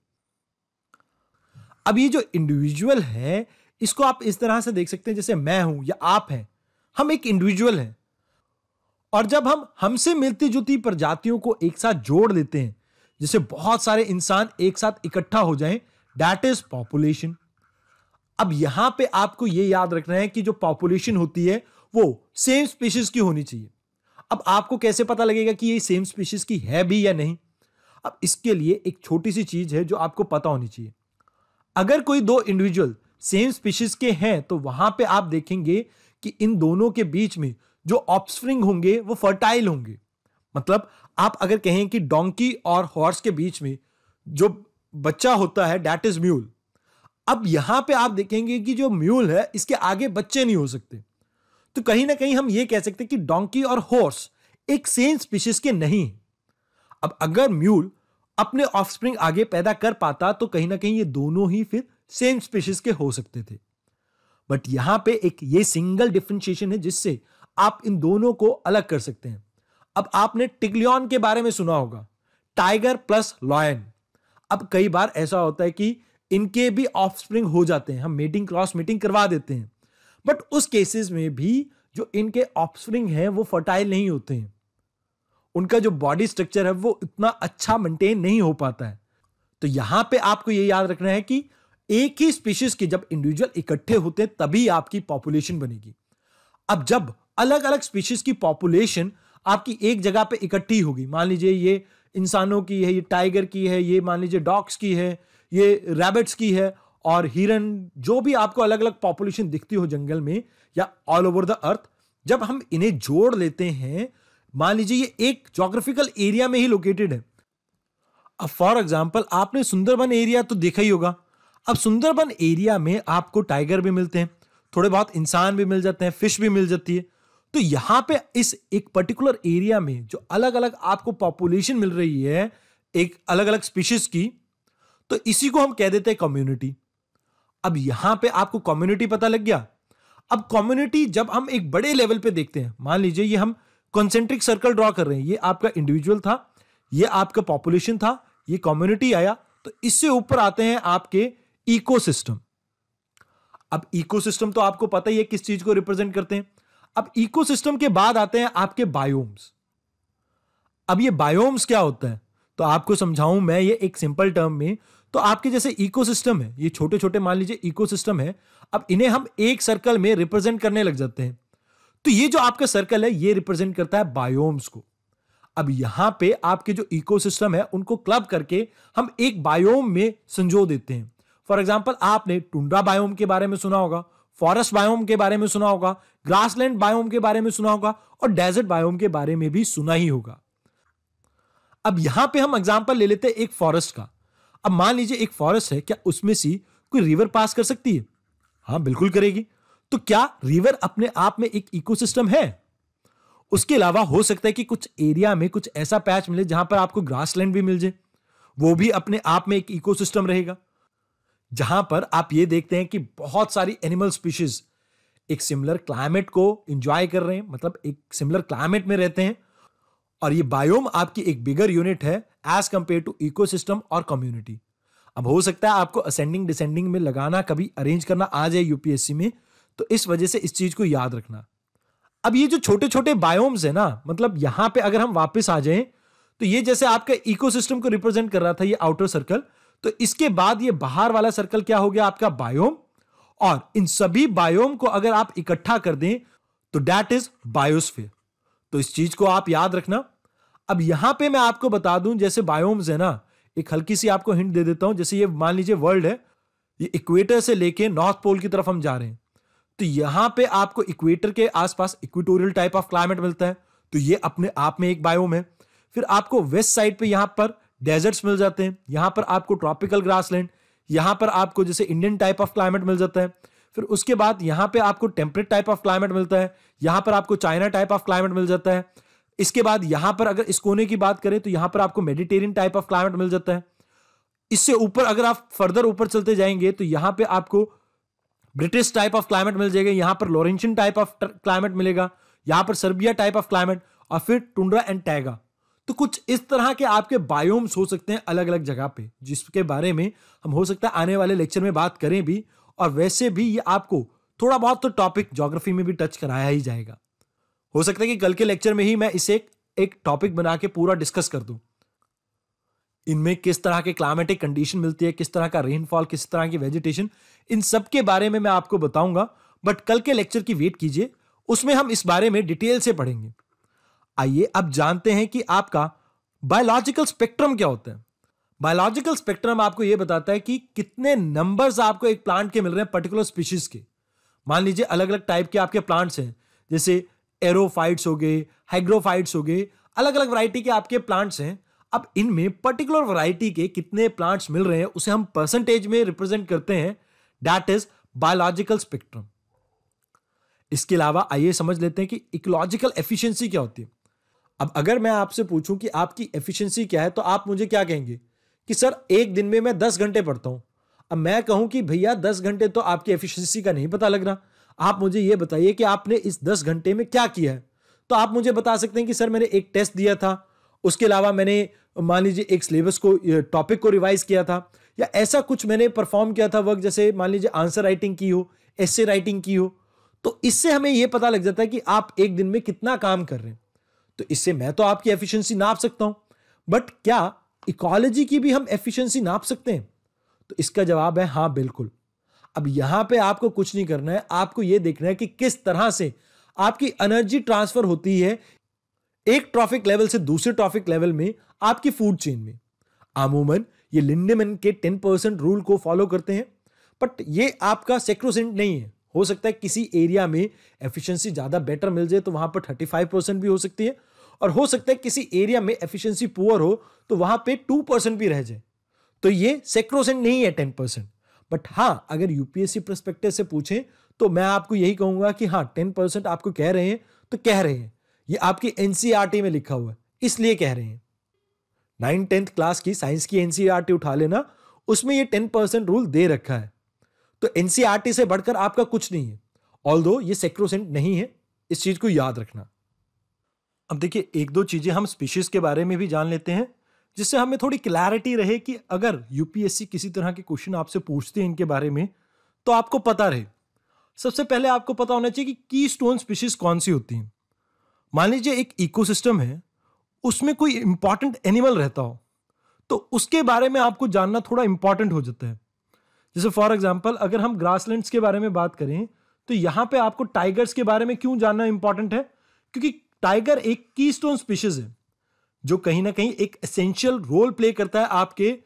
अब ये जो इंडिविजुअल है इसको आप इस तरह से देख सकते हैं जैसे मैं हूं या आप हैं हम एक इंडिविजुअल हैं और जब हम हमसे मिलती जुलती प्रजातियों को एक साथ जोड़ देते हैं जैसे बहुत सारे इंसान एक साथ इकट्ठा हो जाएं, डैट इज पॉपुलेशन अब यहां पे आपको ये याद रखना है कि जो पॉपुलेशन होती है वो सेम स्पीशीज की होनी चाहिए अब आपको कैसे पता लगेगा कि ये सेम स्पीशीज की है भी या नहीं अब इसके लिए एक छोटी सी चीज है जो आपको पता होनी चाहिए अगर कोई दो इंडिविजुअल सेम स्पीशीज के हैं तो वहां पे आप देखेंगे कि इन दोनों के बीच में जो ऑप्स्प्रिंग होंगे वो फर्टाइल होंगे मतलब आप अगर कहें कि डोंकी और हॉर्स के बीच में जो बच्चा होता है डैट इज म्यूल अब यहां पे आप देखेंगे कि जो म्यूल है इसके आगे बच्चे नहीं हो सकते तो कहीं ना कहीं हम ये कह सकते हैं कि डोंकी और हॉर्स एक सेम स्पीशीज के नहीं है अब अगर म्यूल अपने ऑफस्प्रिंग आगे पैदा कर पाता तो कहीं ना कहीं ये दोनों ही फिर सेम स्पीशीज के हो सकते थे बट यहां पे एक ये सिंगल डिफ्रेंशिएशन है जिससे आप इन दोनों को अलग कर सकते हैं अब आपने टिग्लियन के बारे में सुना होगा टाइगर प्लस लॉयन अब कई बार ऐसा होता है कि इनके भी ऑफस्प्रिंग हो जाते हैं हम मेटिंग क्रॉस मेटिंग करवा देते हैं बट उस केसेस में भी जो इनके ऑफस्प्रिंग हैं वो फर्टाइल नहीं होते हैं उनका जो बॉडी स्ट्रक्चर है वो इतना अच्छा मेंटेन नहीं हो पाता है तो यहां पे आपको ये याद रखना है कि एक ही स्पीशीज के जब इंडिविजुअल इकट्ठे होते हैं तभी आपकी पॉपुलेशन बनेगी अब जब अलग अलग स्पीशीज की पॉपुलेशन आपकी एक जगह पे इकट्ठी होगी मान लीजिए ये इंसानों की है ये टाइगर की है ये मान लीजिए डॉग्स की है ये रैबिट्स की है और हिरन जो भी आपको अलग अलग पॉपुलेशन दिखती हो जंगल में या ऑल ओवर द अर्थ जब हम इन्हें जोड़ लेते हैं मान लीजिए ये एक जोग्राफिकल एरिया में ही लोकेटेड है अब फॉर एग्जाम्पल आपने सुंदरबन एरिया तो देखा ही होगा अब सुंदरबन एरिया में आपको टाइगर भी मिलते हैं थोड़े बहुत इंसान भी मिल जाते हैं फिश भी मिल जाती है तो यहाँ पे इस एक पर्टिकुलर एरिया में जो अलग अलग आपको पॉपुलेशन मिल रही है एक अलग अलग स्पीशीज की तो इसी को हम कह देते हैं कम्युनिटी अब यहां पे आपको कम्युनिटी पता लग गया अब कम्युनिटी जब हम एक बड़े लेवल पे देखते हैं मान लीजिए ये हम कॉन्सेंट्रिक सर्कल ड्रॉ कर रहे हैं ये आपका इंडिविजुअल था ये आपका पॉपुलेशन था ये कम्युनिटी आया तो इससे ऊपर आते हैं आपके इकोसिस्टम अब इकोसिस्टम तो आपको पता ही है किस चीज को रिप्रेजेंट करते हैं अब इकोसिस्टम के बाद आते हैं आपके बायोम्स अब ये बायोम्स क्या होता है तो आपको समझाऊं मैं ये एक सिंपल टर्म में तो आपके जैसे इकोसिस्टम है ये छोटे छोटे मान लीजिए इकोसिस्टम है अब इन्हें हम एक सर्कल में रिप्रेजेंट करने लग जाते हैं तो ये जो आपका सर्कल है ये रिप्रेजेंट करता है बायोम्स को अब यहां पे आपके जो इकोसिस्टम है उनको क्लब करके हम एक बायोम में संजो देते हैं फॉर एग्जाम्पल आपने टुंडा बायोम के बारे में सुना होगा फॉरेस्ट बायोम के बारे में सुना होगा ग्रासलैंड बायोम के बारे में सुना होगा और डेजर्ट बायोम के बारे में भी सुना ही होगा अब यहां पे हम एग्जाम्पल ले लेते हैं एक फॉरेस्ट का अब मान लीजिए एक फॉरेस्ट है क्या उसमें से कोई रिवर पास कर सकती है हाँ बिल्कुल करेगी तो क्या रिवर अपने आप में एक इकोसिस्टम है उसके अलावा हो सकता है कि कुछ एरिया में कुछ ऐसा पैच मिले जहां पर आपको ग्रास भी मिल जाए वो भी अपने आप में एक इकोसिस्टम रहेगा जहां पर आप ये देखते हैं कि बहुत सारी एनिमल स्पीशीज एक सिमिलर क्लाइमेट को एंजॉय कर रहे हैं मतलब एक सिमिलर क्लाइमेट में रहते हैं और ये बायोम आपकी एक बिगर यूनिट है एज कंपेयर टू इकोसिस्टम और कम्युनिटी अब हो सकता है आपको असेंडिंग डिसेंडिंग में लगाना कभी अरेंज करना आ जाए यूपीएससी में तो इस वजह से इस चीज को याद रखना अब ये जो छोटे छोटे बायोम्स है ना मतलब यहां पे अगर हम वापस आ जाएं तो ये जैसे आपका इकोसिस्टम को रिप्रेजेंट कर रहा था ये आउटर सर्कल तो इसके बाद ये बाहर वाला सर्कल क्या हो गया आपका बायोम और इन सभी बायोम को अगर आप इकट्ठा कर दें तो डैट इज बायोस्फीयर तो इस चीज को आप याद रखना अब यहां पे मैं आपको बता दूं जैसे बायोम्स है ना एक हल्की सी आपको हिंट दे देता हूं जैसे ये मान लीजिए वर्ल्ड है ये इक्वेटर से लेके नॉर्थ पोल की तरफ हम जा रहे हैं तो यहां पे आपको इक्वेटर के आसपास इक्वेटोरियल टाइप ऑफ क्लाइमेट मिलता है तो ये अपने आप में एक बायोम है फिर आपको वेस्ट साइड पे यहां पर डेजर्ट्स मिल जाते हैं यहां पर आपको ट्रॉपिकल ग्रासलैंड यहां पर आपको जैसे इंडियन टाइप ऑफ क्लाइमेट मिल जाता है फिर उसके बाद यहां पे आपको टेम्परेट टाइप ऑफ क्लाइमेट मिलता है यहां पर आपको चाइना टाइप ऑफ क्लाइमेट मिल जाता है इसके बाद यहां पर अगर इस कोने की बात करें तो यहां पर आपको मेडिटेरियन टाइप ऑफ क्लाइमेट मिल जाता है इससे ऊपर अगर आप फर्दर ऊपर चलते जाएंगे तो यहां पे आपको ब्रिटिश टाइप ऑफ क्लाइमेट मिल जाएगा यहां पर लोरेंशियन टाइप ऑफ क्लाइमेट मिलेगा यहां पर सर्बिया टाइप ऑफ क्लाइमेट और फिर टुंड्रा एंड टैगा तो कुछ इस तरह के आपके बायोम्स हो सकते हैं अलग अलग जगह पे जिसके बारे में हम हो सकता है आने वाले लेक्चर में बात करें भी और वैसे भी ये आपको थोड़ा बहुत तो टॉपिक जोग्राफी में भी टच कराया ही जाएगा हो सकता है कि कल के लेक्चर में ही मैं इसे एक, टॉपिक बना के पूरा डिस्कस कर दूं इनमें किस तरह के क्लाइमेटिक कंडीशन मिलती है किस तरह का रेनफॉल किस तरह की वेजिटेशन इन सब के बारे में मैं आपको बताऊंगा बट कल के लेक्चर की वेट कीजिए उसमें हम इस बारे में डिटेल से पढ़ेंगे आइए अब जानते हैं कि आपका बायोलॉजिकल स्पेक्ट्रम क्या होता है बायोलॉजिकल स्पेक्ट्रम आपको यह बताता है कि कितने नंबर्स आपको एक प्लांट के मिल रहे हैं पर्टिकुलर स्पीशीज के मान लीजिए अलग अलग टाइप के आपके प्लांट्स हैं जैसे एरोफाइट्स हो गए हाइग्रोफाइट्स हो गए अलग अलग वैरायटी के आपके प्लांट्स हैं अब इनमें पर्टिकुलर वैरायटी के कितने प्लांट्स मिल रहे हैं उसे हम परसेंटेज में रिप्रेजेंट करते हैं डैट इज बायोलॉजिकल स्पेक्ट्रम इसके अलावा आइए समझ लेते हैं कि इकोलॉजिकल एफिशिएंसी क्या होती है अब अगर मैं आपसे पूछूं कि आपकी एफिशिएंसी क्या है तो आप मुझे क्या कहेंगे कि सर एक दिन में मैं दस घंटे पढ़ता हूं अब मैं कहूं कि भैया दस घंटे तो आपकी एफिशिएंसी का नहीं पता लग रहा आप मुझे ये बताइए कि आपने इस दस घंटे में क्या किया है तो आप मुझे बता सकते हैं कि सर मैंने एक टेस्ट दिया था उसके अलावा मैंने मान लीजिए एक सिलेबस को टॉपिक को रिवाइज किया था या ऐसा कुछ मैंने परफॉर्म किया था वर्क जैसे मान लीजिए आंसर राइटिंग की हो ऐसे राइटिंग की हो तो इससे हमें यह पता लग जाता है कि आप एक दिन में कितना काम कर रहे हैं तो इससे मैं तो आपकी एफिशिएंसी नाप सकता हूं बट क्या इकोलॉजी की भी हम एफिशिएंसी नाप सकते हैं तो इसका जवाब है हाँ बिल्कुल अब यहां पे आपको कुछ नहीं करना है आपको यह देखना है कि किस तरह से आपकी एनर्जी ट्रांसफर होती है एक ट्रॉफिक लेवल से दूसरे ट्रॉफिक लेवल में आपकी फूड चेन में अमूमन ये लिंडेमन के टेन परसेंट रूल को फॉलो करते हैं बट ये आपका सेक्रोसेंट नहीं है हो सकता है किसी एरिया में एफिशिएंसी ज़्यादा बेटर मिल जाए तो वहां पर थर्टी फाइव परसेंट भी हो सकती है और हो सकता है किसी एरिया में एफिशिएंसी पुअर हो तो वहां पे टू परसेंट भी रह जाए तो ये सेक्रोसेंट नहीं है टेन परसेंट बट हाँ अगर यूपीएससी प्रस्पेक्टिव से पूछें तो मैं आपको यही कहूंगा कि हाँ टेन परसेंट आपको कह रहे हैं तो कह रहे हैं ये आपकी एनसीईआरटी e में लिखा हुआ है इसलिए कह रहे हैं नाइन टेंथ क्लास की साइंस की एनसीईआरटी e उठा लेना उसमें ये टेन परसेंट रूल दे रखा है तो एनसीईआरटी e से बढ़कर आपका कुछ नहीं है ऑल ये सेक्रोसेंट नहीं है इस चीज़ को याद रखना अब देखिए एक दो चीज़ें हम स्पीशीज़ के बारे में भी जान लेते हैं जिससे हमें थोड़ी क्लैरिटी रहे कि अगर यूपीएससी किसी तरह के क्वेश्चन आपसे पूछते हैं इनके बारे में तो आपको पता रहे सबसे पहले आपको पता होना चाहिए कि की स्टोन स्पीशीज कौन सी होती हैं मान लीजिए एक इकोसिस्टम है उसमें कोई इंपॉर्टेंट एनिमल रहता हो तो उसके बारे में आपको जानना थोड़ा इंपॉर्टेंट हो जाता है जैसे फॉर एग्जाम्पल अगर हम ग्रासलैंड्स के बारे में बात करें तो यहाँ पे आपको टाइगर्स के बारे में क्यों जानना इंपॉर्टेंट है क्योंकि टाइगर एक की स्टोन स्पीशीज है जो कहीं ना कहीं एक एसेंशियल रोल प्ले करता है आपके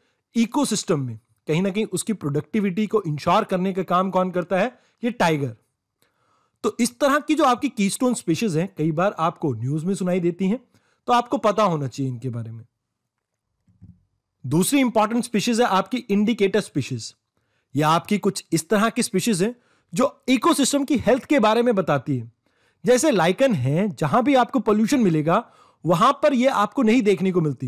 इकोसिस्टम में कहीं ना कहीं उसकी प्रोडक्टिविटी को इंश्योर करने का काम कौन करता है ये टाइगर तो इस तरह की जो आपकी कीस्टोन स्पीशीज हैं कई बार आपको न्यूज में सुनाई देती हैं तो आपको पता होना चाहिए इनके बारे में दूसरी इंपॉर्टेंट स्पीशीज है आपकी इंडिकेटर स्पीशीज या आपकी कुछ इस तरह की स्पीशीज हैं जो इकोसिस्टम की हेल्थ के बारे में बताती है जैसे लाइकन है जहां भी आपको पोल्यूशन मिलेगा वहां पर ये आपको नहीं देखने को मिलती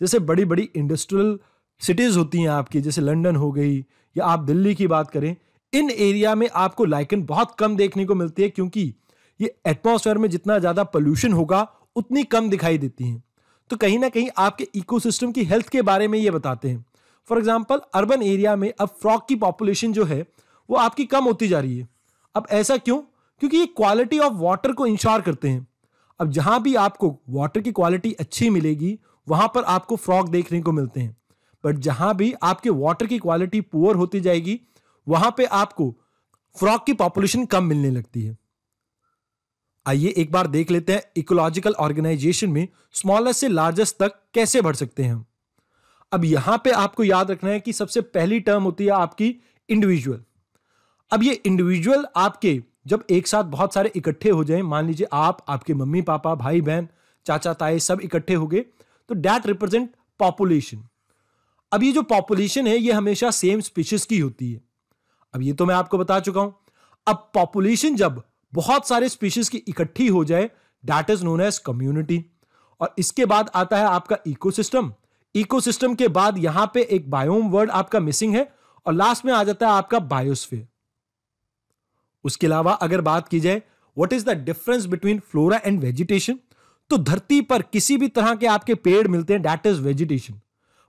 जैसे बड़ी बड़ी इंडस्ट्रियल सिटीज़ होती हैं आपकी जैसे लंदन हो गई या आप दिल्ली की बात करें इन एरिया में आपको लाइकन बहुत कम देखने को मिलती है क्योंकि ये एटमॉस्फेयर में जितना ज़्यादा पोल्यूशन होगा उतनी कम दिखाई देती हैं तो कहीं ना कहीं आपके इकोसिस्टम की हेल्थ के बारे में ये बताते हैं फॉर एग्जाम्पल अर्बन एरिया में अब फ्रॉक की पॉपुलेशन जो है वो आपकी कम होती जा रही है अब ऐसा क्यों क्योंकि ये क्वालिटी ऑफ वाटर को इंश्योर करते हैं अब जहां भी आपको वाटर की क्वालिटी अच्छी मिलेगी वहां पर आपको फ्रॉग देखने को मिलते हैं बट जहां भी आपके वाटर की क्वालिटी पुअर होती जाएगी वहां पे आपको फ्रॉग की पॉपुलेशन कम मिलने लगती है आइए एक बार देख लेते हैं इकोलॉजिकल ऑर्गेनाइजेशन में स्मॉलेस्ट से लार्जेस्ट तक कैसे बढ़ सकते हैं अब यहां पे आपको याद रखना है कि सबसे पहली टर्म होती है आपकी इंडिविजुअल अब ये इंडिविजुअल आपके जब एक साथ बहुत सारे इकट्ठे हो जाएं मान लीजिए आप आपके मम्मी पापा भाई बहन चाचा ताए सब इकट्ठे हो गए तो डैट रिप्रेजेंट पॉपुलेशन अब ये जो पॉपुलेशन है ये हमेशा सेम स्पीशीज की होती है अब ये तो मैं आपको बता चुका हूं अब पॉपुलेशन जब बहुत सारे स्पीशीज की इकट्ठी हो जाए that is known as community और इसके बाद आता है आपका इकोसिस्टम इकोसिस्टम के बाद यहां पे एक बायोम वर्ड आपका मिसिंग है और लास्ट में आ जाता है आपका बायोस्फीयर उसके अलावा अगर बात की जाए what is the difference between flora and vegetation तो धरती पर किसी भी तरह के आपके पेड़ मिलते हैं डैट इज वेजिटेशन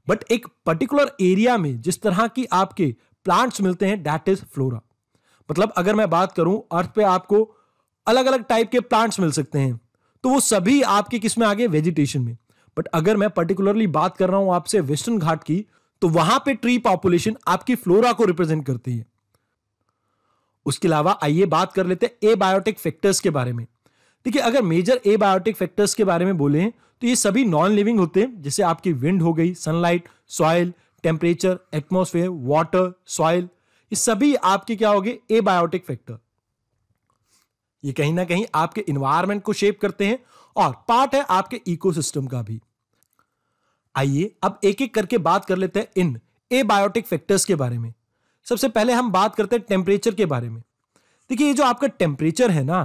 बट एक पर्टिकुलर एरिया में जिस तरह की आपके प्लांट्स मिलते हैं डैट इज फ्लोरा मतलब अगर मैं बात करूं अर्थ पे आपको अलग अलग टाइप के प्लांट्स मिल सकते हैं तो वो सभी आपके किस में आगे वेजिटेशन में बट अगर मैं पर्टिकुलरली बात कर रहा हूं आपसे वेस्टर्न घाट की तो वहां पे ट्री पॉपुलेशन आपकी फ्लोरा को रिप्रेजेंट करती है उसके अलावा आइए बात कर लेते हैं ए बायोटिक फैक्टर्स के बारे में देखिए अगर मेजर ए बायोटिक फैक्टर्स के बारे में बोले तो ये सभी नॉन लिविंग होते हैं जैसे आपकी विंड हो गई sunlight soil temperature atmosphere water soil ये सभी आपके क्या हो गए ए बायोटिक फैक्टर ये कहीं ना कहीं आपके इन्वायरमेंट को शेप करते हैं और पार्ट है आपके इकोसिस्टम का भी आइए अब एक एक करके बात कर लेते हैं इन ए बायोटिक फैक्टर्स के बारे में सबसे पहले हम बात करते हैं टेम्परेचर के बारे में देखिए ये जो आपका टेम्परेचर है ना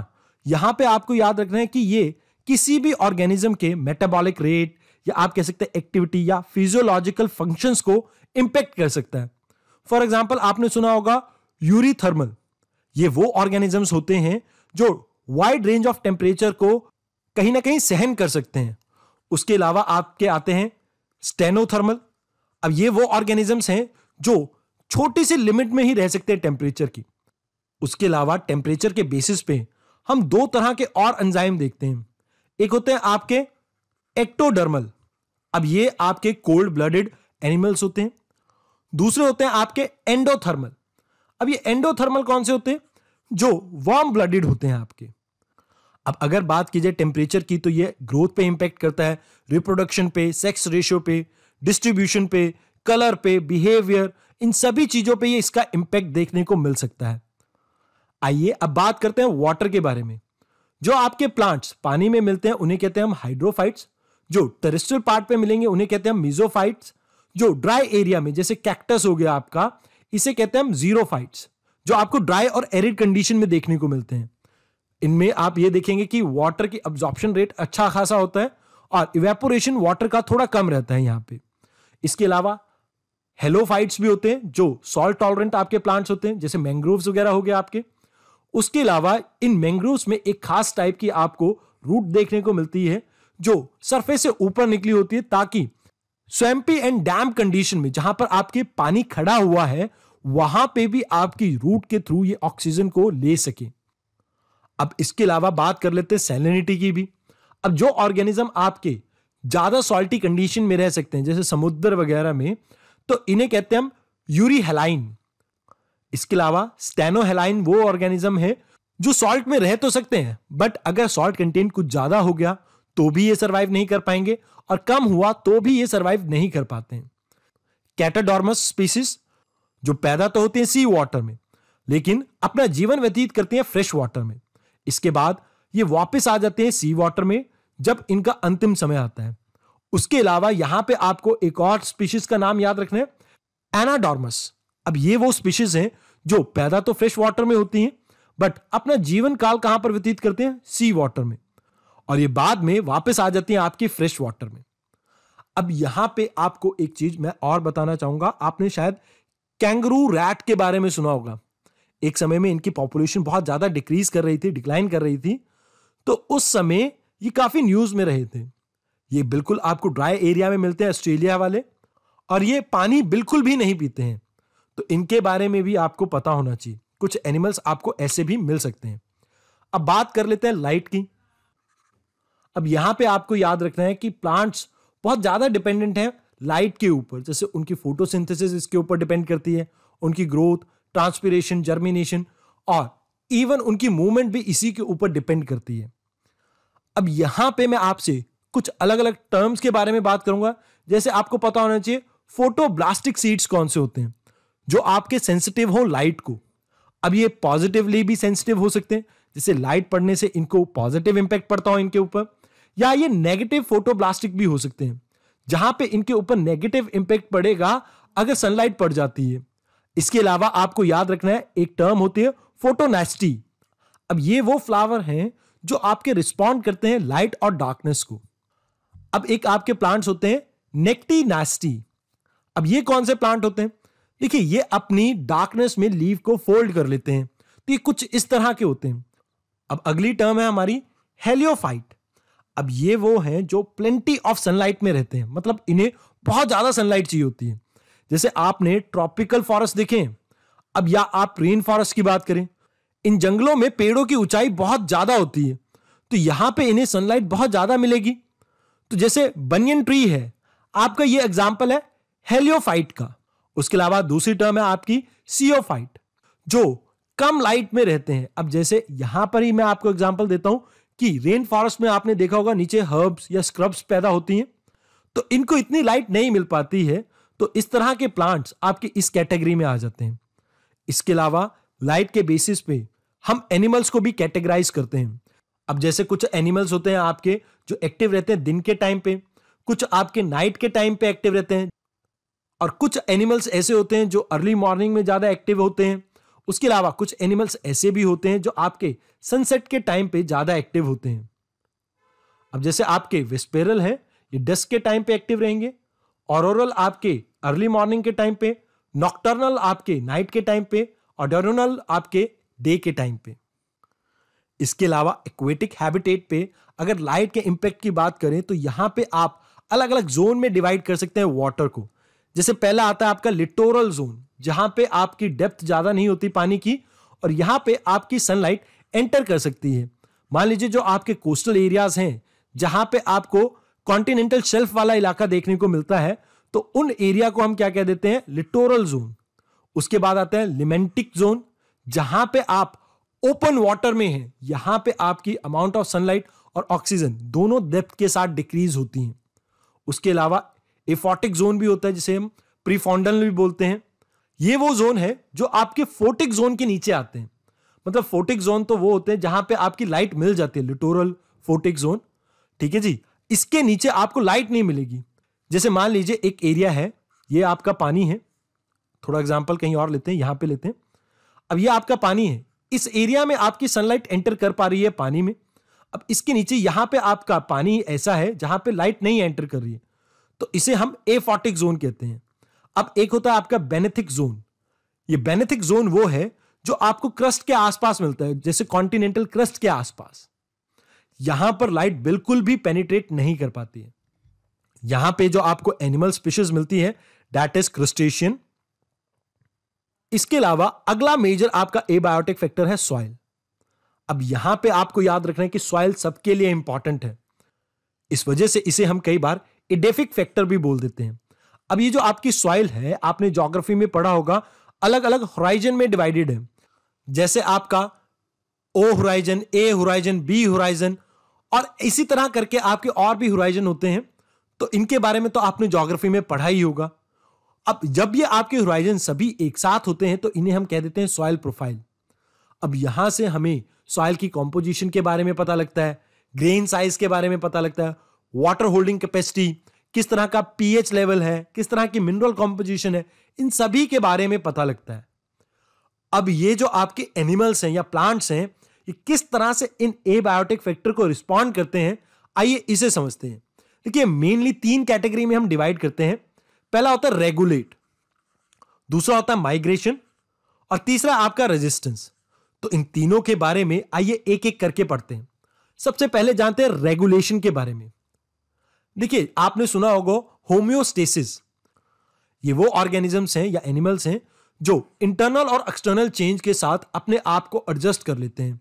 यहाँ पे आपको याद रखना है कि ये किसी भी ऑर्गेनिज्म के मेटाबॉलिक रेट या आप कह सकते हैं एक्टिविटी या फिजियोलॉजिकल फंक्शंस को इम्पेक्ट कर सकता है फॉर एग्जाम्पल आपने सुना होगा यूरीथर्मल ये वो ऑर्गेनिजम्स होते हैं जो वाइड रेंज ऑफ टेम्परेचर को कहीं ना कहीं सहन कर सकते हैं उसके अलावा आपके आते हैं स्टेनोथर्मल अब ये वो ऑर्गेनिजम्स हैं जो छोटी सी लिमिट में ही रह सकते हैं टेम्परेचर की उसके अलावा टेम्परेचर के बेसिस पे हम दो तरह के और एंजाइम देखते हैं एक होते हैं आपके एक्टोडर्मल अब ये आपके कोल्ड ब्लडेड एनिमल्स होते हैं दूसरे होते हैं आपके एंडोथर्मल अब ये एंडोथर्मल कौन से होते हैं जो वार्म ब्लडेड होते हैं आपके अब अगर बात की जाए टेम्परेचर की तो ये ग्रोथ पे इंपैक्ट करता है रिप्रोडक्शन पे सेक्स रेशियो पे डिस्ट्रीब्यूशन पे कलर पे बिहेवियर इन सभी चीजों पे ये इसका इंपैक्ट देखने को मिल सकता है आइए अब बात करते हैं वाटर के बारे में जो आपके प्लांट्स पानी में मिलते हैं उन्हें कहते हैं हम हाइड्रोफाइट्स जो टेरिस्टल पार्ट पे मिलेंगे उन्हें कहते हैं मिजोफाइट्स जो ड्राई एरिया में जैसे कैक्टस हो गया आपका इसे कहते हैं हम जीरोफाइट्स जो आपको ड्राई और एरिड कंडीशन में देखने को मिलते हैं इनमें आप ये देखेंगे कि वाटर की अब्जॉर्प्शन रेट अच्छा खासा होता है और इवेपोरेशन वाटर का थोड़ा कम रहता है यहाँ पे इसके अलावा हेलोफाइट्स भी होते हैं जो सॉल्ट टॉलरेंट आपके प्लांट्स होते हैं जैसे मैंग्रोव्स वगैरह हो गए आपके उसके अलावा इन मैंग्रोव्स में एक खास टाइप की आपको रूट देखने को मिलती है जो सरफेस से ऊपर निकली होती है ताकि स्वैम्पी एंड डैम कंडीशन में जहां पर आपके पानी खड़ा हुआ है वहां पे भी आपकी रूट के थ्रू ये ऑक्सीजन को ले सके अब इसके अलावा बात कर लेते हैं सैलिनिटी की भी अब जो ऑर्गेनिज्म आपके ज्यादा सॉल्टी कंडीशन में रह सकते हैं जैसे समुद्र वगैरह में तो इन्हें कहते हैं हम यूरीहेलाइन इसके अलावा स्टेनोहेलाइन वो ऑर्गेनिज्म है जो सॉल्ट में रह तो सकते हैं बट अगर सॉल्ट कंटेंट कुछ ज्यादा हो गया तो भी ये सर्वाइव नहीं कर पाएंगे और कम हुआ तो भी ये सर्वाइव नहीं कर पाते हैं कैटाडॉर्मस स्पीसीज जो पैदा तो होते हैं सी वाटर में लेकिन अपना जीवन व्यतीत करते हैं फ्रेश वाटर में इसके बाद ये वापस आ जाते हैं सी वाटर में जब इनका अंतिम समय आता है उसके अलावा यहां पे आपको एक और स्पीशीज का नाम याद रखना है एनाडॉर्मस अब ये वो स्पीशीज हैं जो पैदा तो फ्रेश वाटर में होती हैं बट अपना जीवन काल कहां पर व्यतीत करते हैं सी वाटर में और ये बाद में वापस आ जाती हैं आपके फ्रेश वाटर में अब यहां पे आपको एक चीज मैं और बताना चाहूंगा आपने शायद कैंगरू रैट के बारे में सुना होगा एक समय में इनकी पॉपुलेशन बहुत ज्यादा डिक्रीज कर रही थी डिक्लाइन कर रही थी तो उस समय ये काफी न्यूज में रहे थे ये बिल्कुल आपको ड्राई एरिया में मिलते हैं ऑस्ट्रेलिया वाले और ये पानी बिल्कुल भी नहीं पीते हैं तो इनके बारे में भी आपको पता होना चाहिए कुछ एनिमल्स आपको ऐसे भी मिल सकते हैं अब बात कर लेते हैं लाइट की अब यहां पे आपको याद रखना है कि प्लांट्स बहुत ज़्यादा डिपेंडेंट हैं लाइट के ऊपर जैसे उनकी फोटोसिंथेसिस इसके ऊपर डिपेंड करती है उनकी ग्रोथ ट्रांसपीरेशन जर्मिनेशन और इवन उनकी मूवमेंट भी इसी के ऊपर डिपेंड करती है अब यहां पे मैं आपसे कुछ अलग अलग टर्म्स के बारे में बात करूंगा जैसे आपको पता होना चाहिए फोटो ब्लास्टिक सीड्स कौन से होते हैं जो आपके सेंसिटिव हो लाइट को अब ये पॉजिटिवली भी सेंसिटिव हो सकते हैं जैसे लाइट पड़ने से इनको पॉजिटिव इंपैक्ट पड़ता हो इनके ऊपर या ये नेगेटिव फोटो ब्लास्टिक भी हो सकते हैं जहां पे इनके ऊपर नेगेटिव इंपैक्ट पड़ेगा अगर सनलाइट पड़ जाती है इसके अलावा आपको याद रखना है एक टर्म होती है फोटोनेस्टी अब ये वो फ्लावर हैं जो आपके रिस्पॉन्ड करते हैं लाइट और डार्कनेस को अब एक आपके प्लांट्स होते हैं नेक्टी नास्टी अब ये कौन से प्लांट होते हैं देखिए ये अपनी डार्कनेस में लीव को फोल्ड कर लेते हैं तो ये कुछ इस तरह के होते हैं अब अगली टर्म है हमारी हेलियोफाइट अब ये वो हैं जो प्लेंटी ऑफ सनलाइट में रहते हैं मतलब इन्हें बहुत ज़्यादा सनलाइट चाहिए होती है जैसे आपने ट्रॉपिकल फॉरेस्ट देखे अब या आप रेन फॉरेस्ट की बात करें इन जंगलों में पेड़ों की ऊंचाई बहुत ज़्यादा होती है तो यहां पे इन्हें सनलाइट बहुत ज़्यादा मिलेगी तो जैसे बनियन ट्री है आपका ये एग्जाम्पल है हेलियोफाइट का उसके अलावा दूसरी टर्म है आपकी सीओफाइट जो कम लाइट में रहते हैं अब जैसे यहां पर ही मैं आपको एग्जाम्पल देता हूं कि रेन फॉरेस्ट में आपने देखा होगा नीचे हर्ब्स या स्क्रब्स पैदा होती हैं तो इनको इतनी लाइट नहीं मिल पाती है तो इस तरह के प्लांट्स आपके इस कैटेगरी में आ जाते हैं इसके अलावा लाइट के बेसिस पे हम एनिमल्स को भी कैटेगराइज करते हैं अब जैसे कुछ एनिमल्स होते हैं आपके जो एक्टिव रहते हैं दिन के टाइम पे कुछ आपके नाइट के टाइम पे एक्टिव रहते हैं और कुछ एनिमल्स ऐसे होते हैं जो अर्ली मॉर्निंग में ज़्यादा एक्टिव होते हैं उसके अलावा कुछ एनिमल्स ऐसे भी होते हैं जो आपके सनसेट के टाइम पे ज़्यादा एक्टिव होते हैं अब जैसे आपके विस्पेरल हैं ये डस्क के टाइम पे एक्टिव रहेंगे ऑरोरल आपके अर्ली मॉर्निंग के टाइम पे नॉक्टर्नल आपके नाइट के टाइम पे और डोरोनल आपके डे के टाइम पे इसके अलावा एक्वेटिक हैबिटेट पे अगर लाइट के इम्पैक्ट की बात करें तो यहाँ पे आप अलग अलग जोन में डिवाइड कर सकते हैं वाटर को जैसे पहला आता है आपका लिटोरल जोन जहां पे आपकी डेप्थ ज़्यादा नहीं होती पानी की और यहाँ पे आपकी सनलाइट एंटर कर सकती है मान लीजिए जो आपके कोस्टल एरियाज हैं जहां पे आपको कॉन्टिनेंटल शेल्फ वाला इलाका देखने को मिलता है तो उन एरिया को हम क्या कह देते हैं लिटोरल जोन उसके बाद आते हैं लिमेंटिक जोन जहां पे आप ओपन वाटर में हैं यहां पे आपकी अमाउंट ऑफ सनलाइट और ऑक्सीजन दोनों डेप्थ के साथ डिक्रीज होती हैं उसके अलावा एफोटिक जोन भी होता है जिसे हम प्रीफोंडल भी बोलते हैं ये वो जोन है जो आपके फोटिक जोन के नीचे आते हैं मतलब फोटिक जोन तो वो होते हैं जहां पे आपकी लाइट मिल जाती है लिटोरल फोटिक जोन ठीक है जी इसके नीचे आपको लाइट नहीं मिलेगी जैसे मान लीजिए एक एरिया है ये आपका पानी है थोड़ा एग्जाम्पल कहीं और लेते हैं यहां पे लेते हैं अब ये आपका पानी है इस एरिया में आपकी सनलाइट एंटर कर पा रही है पानी में अब इसके नीचे यहां पे आपका पानी ऐसा है जहां पे लाइट नहीं एंटर कर रही है तो इसे हम एफॉटिक जोन कहते हैं अब एक होता है आपका बेनेथिक जोन ये बेनेथिक जोन वो है जो आपको क्रस्ट के आसपास मिलता है जैसे कॉन्टिनेंटल क्रस्ट के आसपास यहां पर लाइट बिल्कुल भी पेनिट्रेट नहीं कर पाती है यहां पे जो आपको एनिमल स्पीशीज मिलती है डैट इज क्रस्टेशियन इसके अलावा अगला मेजर आपका एबायोटिक फैक्टर है सॉइल अब यहां पे आपको याद रखना है कि सॉइल सबके लिए इंपॉर्टेंट है इस वजह से इसे हम कई बार इडेफिक फैक्टर भी बोल देते हैं अब ये जो आपकी सॉइल है आपने जोग्राफी में पढ़ा होगा अलग अलग होराइजन में डिवाइडेड है जैसे आपका O horizon A horizon B horizon और इसी तरह करके आपके और भी होराइजन होते हैं तो इनके बारे में तो आपने जोग्राफी में पढ़ा ही होगा अब जब ये आपके होराइजन सभी एक साथ होते हैं तो इन्हें हम कह देते हैं सॉइल प्रोफाइल अब यहां से हमें सॉइल की कॉम्पोजिशन के बारे में पता लगता है ग्रेन साइज के बारे में पता लगता है वाटर होल्डिंग कैपेसिटी किस तरह का पीएच लेवल है किस तरह की मिनरल कॉम्पोजिशन है इन सभी के बारे में पता लगता है अब ये जो आपके एनिमल्स हैं या प्लांट्स हैं ये किस तरह से इन एबायोटिक फैक्टर को रिस्पॉन्ड करते हैं आइए इसे समझते हैं देखिए मेनली तीन कैटेगरी में हम डिवाइड करते हैं पहला होता है रेगुलेट दूसरा होता है माइग्रेशन और तीसरा आपका रेजिस्टेंस तो इन तीनों के बारे में आइए एक एक करके पढ़ते हैं सबसे पहले जानते हैं रेगुलेशन के बारे में देखिए आपने सुना होगा होम्योस्टेसिस ये वो ऑर्गेनिजम्स हैं या एनिमल्स हैं जो इंटरनल और एक्सटर्नल चेंज के साथ अपने आप को एडजस्ट कर लेते हैं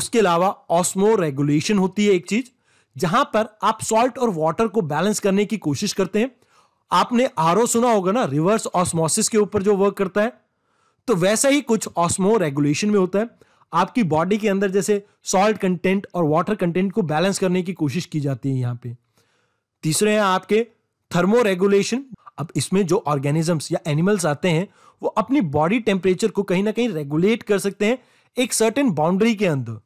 उसके अलावा ऑस्मो रेगुलेशन होती है एक चीज जहां पर आप सॉल्ट और वाटर को बैलेंस करने की कोशिश करते हैं आपने आर सुना होगा ना रिवर्स ऑस्मोसिस के ऊपर जो वर्क करता है तो वैसा ही कुछ ऑस्मो रेगुलेशन में होता है आपकी बॉडी के अंदर जैसे सॉल्ट कंटेंट और वाटर कंटेंट को बैलेंस करने की कोशिश की जाती है यहां पे तीसरे हैं आपके थर्मो रेगुलेशन अब इसमें जो ऑर्गेनिजम्स या एनिमल्स आते हैं वो अपनी बॉडी टेम्परेचर को कहीं ना कहीं रेगुलेट कर सकते हैं एक सर्टेन बाउंड्री के अंदर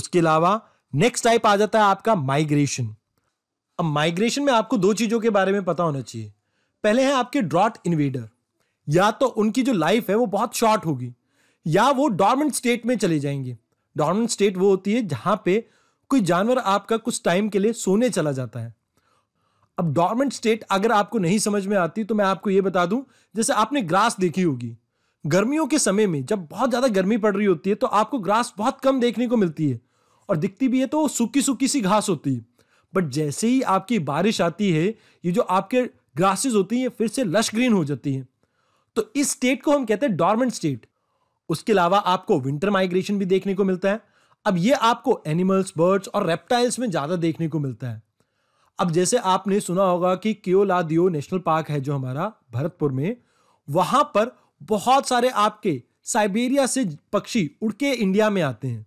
उसके अलावा नेक्स्ट टाइप आ जाता है आपका माइग्रेशन अब माइग्रेशन में आपको दो चीजों के बारे में पता होना चाहिए पहले है आपके ड्रॉट इन्वेडर या तो उनकी जो लाइफ है वो बहुत शॉर्ट होगी या वो डॉर्मेंट स्टेट में चले जाएंगे डॉर्मेंट स्टेट वो होती है जहाँ पे कोई जानवर आपका कुछ टाइम के लिए सोने चला जाता है अब डॉर्मेंट स्टेट अगर आपको नहीं समझ में आती तो मैं आपको ये बता दूं जैसे आपने ग्रास देखी होगी गर्मियों के समय में जब बहुत ज़्यादा गर्मी पड़ रही होती है तो आपको ग्रास बहुत कम देखने को मिलती है और दिखती भी है तो सूखी सूखी सी घास होती है बट जैसे ही आपकी बारिश आती है ये जो आपके ग्रासेस होती हैं फिर से लश ग्रीन हो जाती हैं तो इस स्टेट को हम कहते हैं डॉर्मेंट स्टेट उसके अलावा आपको विंटर माइग्रेशन भी देखने को मिलता है अब ये आपको एनिमल्स बर्ड्स और रेप्टाइल्स में ज़्यादा देखने को मिलता है अब जैसे आपने सुना होगा कि क्योलादियो नेशनल पार्क है जो हमारा भरतपुर में वहां पर बहुत सारे आपके साइबेरिया से पक्षी उड़ के इंडिया में आते हैं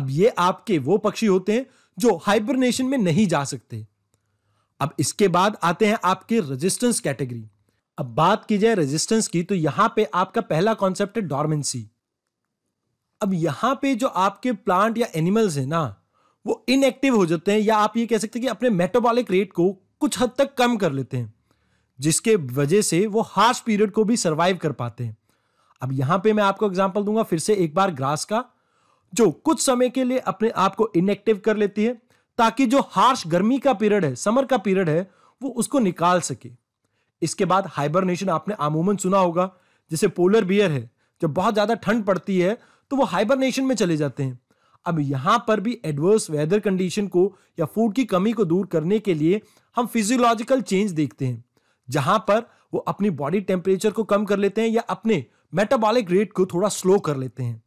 अब ये आपके वो पक्षी होते हैं जो हाइब्रनेशन में नहीं जा सकते अब इसके बाद आते हैं आपके रेजिस्टेंस कैटेगरी अब बात की जाए रेजिस्टेंस की तो यहां पे आपका पहला कॉन्सेप्ट है डॉर्मेंसी अब यहां पे जो आपके प्लांट या एनिमल्स हैं ना वो इनएक्टिव हो जाते हैं या आप ये कह सकते हैं कि अपने मेटाबॉलिक रेट को कुछ हद तक कम कर लेते हैं जिसके वजह से वो हार्श पीरियड को भी सर्वाइव कर पाते हैं अब यहां पे मैं आपको एग्जांपल दूंगा फिर से एक बार ग्रास का जो कुछ समय के लिए अपने आप को इनएक्टिव कर लेती है ताकि जो हार्श गर्मी का पीरियड है समर का पीरियड है वो उसको निकाल सके इसके बाद हाइबरनेशन आपने अमूमन सुना होगा जैसे पोलर बियर है जब बहुत ज़्यादा ठंड पड़ती है तो वो हाइबरनेशन में चले जाते हैं अब यहाँ पर भी एडवर्स वेदर कंडीशन को या फूड की कमी को दूर करने के लिए हम फिजियोलॉजिकल चेंज देखते हैं जहां पर वो अपनी बॉडी टेम्परेचर को कम कर लेते हैं या अपने मेटाबॉलिक रेट को थोड़ा स्लो कर लेते हैं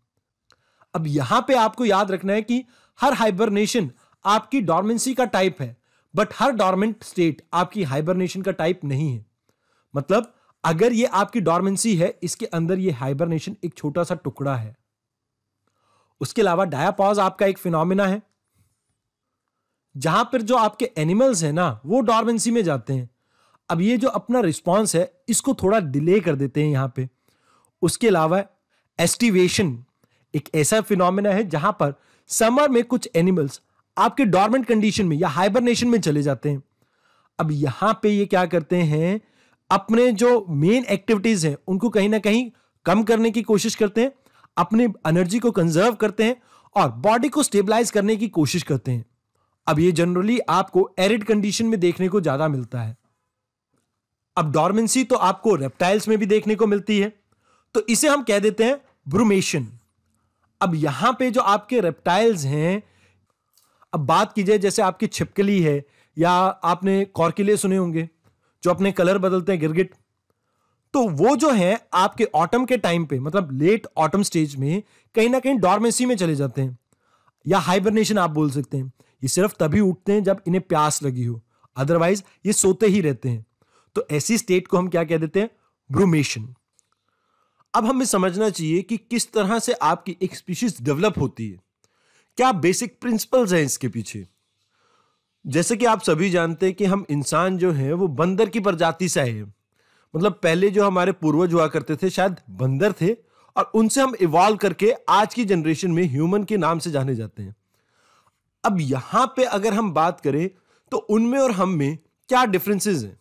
अब यहाँ पे आपको याद रखना है कि हर हाइबरनेशन आपकी डॉर्मेंसी का टाइप है बट हर डॉर्मेंट स्टेट आपकी हाइबरनेशन का टाइप नहीं है मतलब अगर ये आपकी डॉर्मेंसी है इसके अंदर ये हाइबरनेशन एक छोटा सा टुकड़ा है उसके अलावा डायापॉज आपका एक फिनोमिना है जहां पर जो आपके एनिमल्स हैं ना वो डॉर्मेंसी में जाते हैं अब ये जो अपना रिस्पॉन्स है इसको थोड़ा डिले कर देते हैं यहां पे उसके अलावा एस्टिवेशन एक ऐसा फिनोमिना है जहां पर समर में कुछ एनिमल्स आपके डॉर्मेंट कंडीशन में या हाइबरनेशन में चले जाते हैं अब यहां पे ये क्या करते हैं अपने जो मेन एक्टिविटीज हैं उनको कहीं ना कहीं कम करने की कोशिश करते हैं अपनी एनर्जी को कंजर्व करते हैं और बॉडी को स्टेबलाइज करने की कोशिश करते हैं अब ये जनरली आपको एरिड कंडीशन में देखने को ज्यादा मिलता है अब डॉर्मेंसी तो आपको रेप्टाइल्स में भी देखने को मिलती है तो इसे हम कह देते हैं ब्रूमेशन अब यहां पे जो आपके रेप्टाइल्स हैं अब बात की जाए जैसे आपकी छिपकली है या आपने कॉर्किले सुने होंगे जो अपने कलर बदलते हैं गिरगिट तो वो जो है आपके ऑटम के टाइम पे मतलब लेट ऑटम स्टेज में कहीं ना कहीं डॉर्मेसी में चले जाते हैं या हाइबरनेशन आप बोल सकते हैं ये सिर्फ तभी उठते हैं जब इन्हें प्यास लगी हो अदरवाइज ये सोते ही रहते हैं तो ऐसी स्टेट को हम क्या कह देते हैं ब्रूमेशन अब हमें समझना चाहिए कि किस तरह से आपकी एक स्पीशीज डेवलप होती है क्या बेसिक प्रिंसिपल्स हैं इसके पीछे जैसे कि आप सभी जानते हैं कि हम इंसान जो हैं वो बंदर की प्रजाति से आए हैं मतलब पहले जो हमारे पूर्वज हुआ करते थे शायद बंदर थे और उनसे हम इवॉल्व करके आज की जनरेशन में ह्यूमन के नाम से जाने जाते हैं अब यहां पे अगर हम बात करें तो उनमें और हम में क्या डिफरेंसेस हैं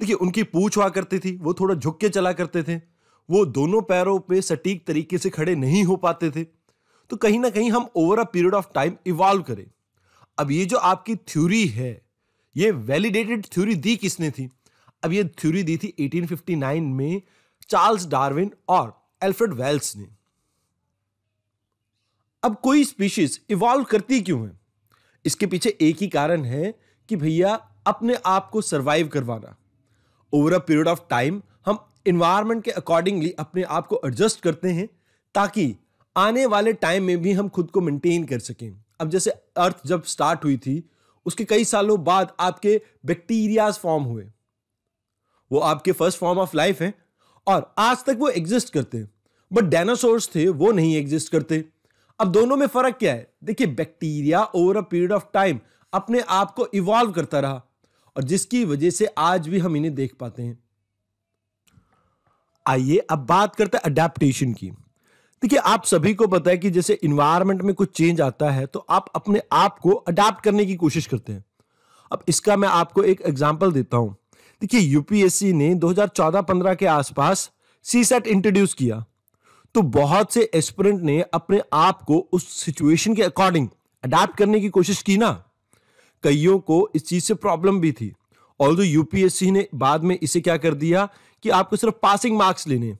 देखिए उनकी पूछ हुआ करती थी वो थोड़ा झुक के चला करते थे वो दोनों पैरों पे सटीक तरीके से खड़े नहीं हो पाते थे तो कहीं ना कहीं हम over a period of time evolve करें अब ये जो आपकी थ्योरी है ये वैलिडेटेड थ्योरी दी किसने थी अब ये थ्योरी दी थी 1859 में चार्ल्स डार्विन और एल्फ्रेड वेल्स ने अब कोई स्पीशीज इवॉल्व करती क्यों है इसके पीछे एक ही कारण है कि भैया अपने आप को सर्वाइव करवाना over a period of time हम इन्वायरमेंट के अकॉर्डिंगली अपने आप को एडजस्ट करते हैं ताकि आने वाले टाइम में भी हम खुद को मेंटेन कर सकें अब जैसे अर्थ जब स्टार्ट हुई थी उसके कई सालों बाद आपके बैक्टीरियाज फॉर्म हुए वो आपके फर्स्ट फॉर्म ऑफ लाइफ हैं और आज तक वो एग्जिस्ट करते हैं बट डायनासोर्स थे वो नहीं एग्जिस्ट करते अब दोनों में फर्क क्या है देखिए bacteria over a period of time अपने आप को इवॉल्व करता रहा और जिसकी वजह से आज भी हम इन्हें देख पाते हैं आइए अब बात करते हैं अडेप्टेशन की देखिए आप सभी को पता है कि जैसे इन्वायरमेंट में कुछ चेंज आता है तो आप अपने आप को अडाप्ट करने की कोशिश करते हैं अब इसका मैं आपको एक एग्जाम्पल देता हूं देखिए यूपीएससी ने 2014-15 के आसपास सी सेट इंट्रोड्यूस किया तो बहुत से एस्पिरेंट ने अपने आप को उस सिचुएशन के अकॉर्डिंग अडाप्ट करने की कोशिश की ना कईयों को इस चीज से प्रॉब्लम भी थी ऑल यूपीएससी ने बाद में इसे क्या कर दिया कि आपको सिर्फ पासिंग मार्क्स लेने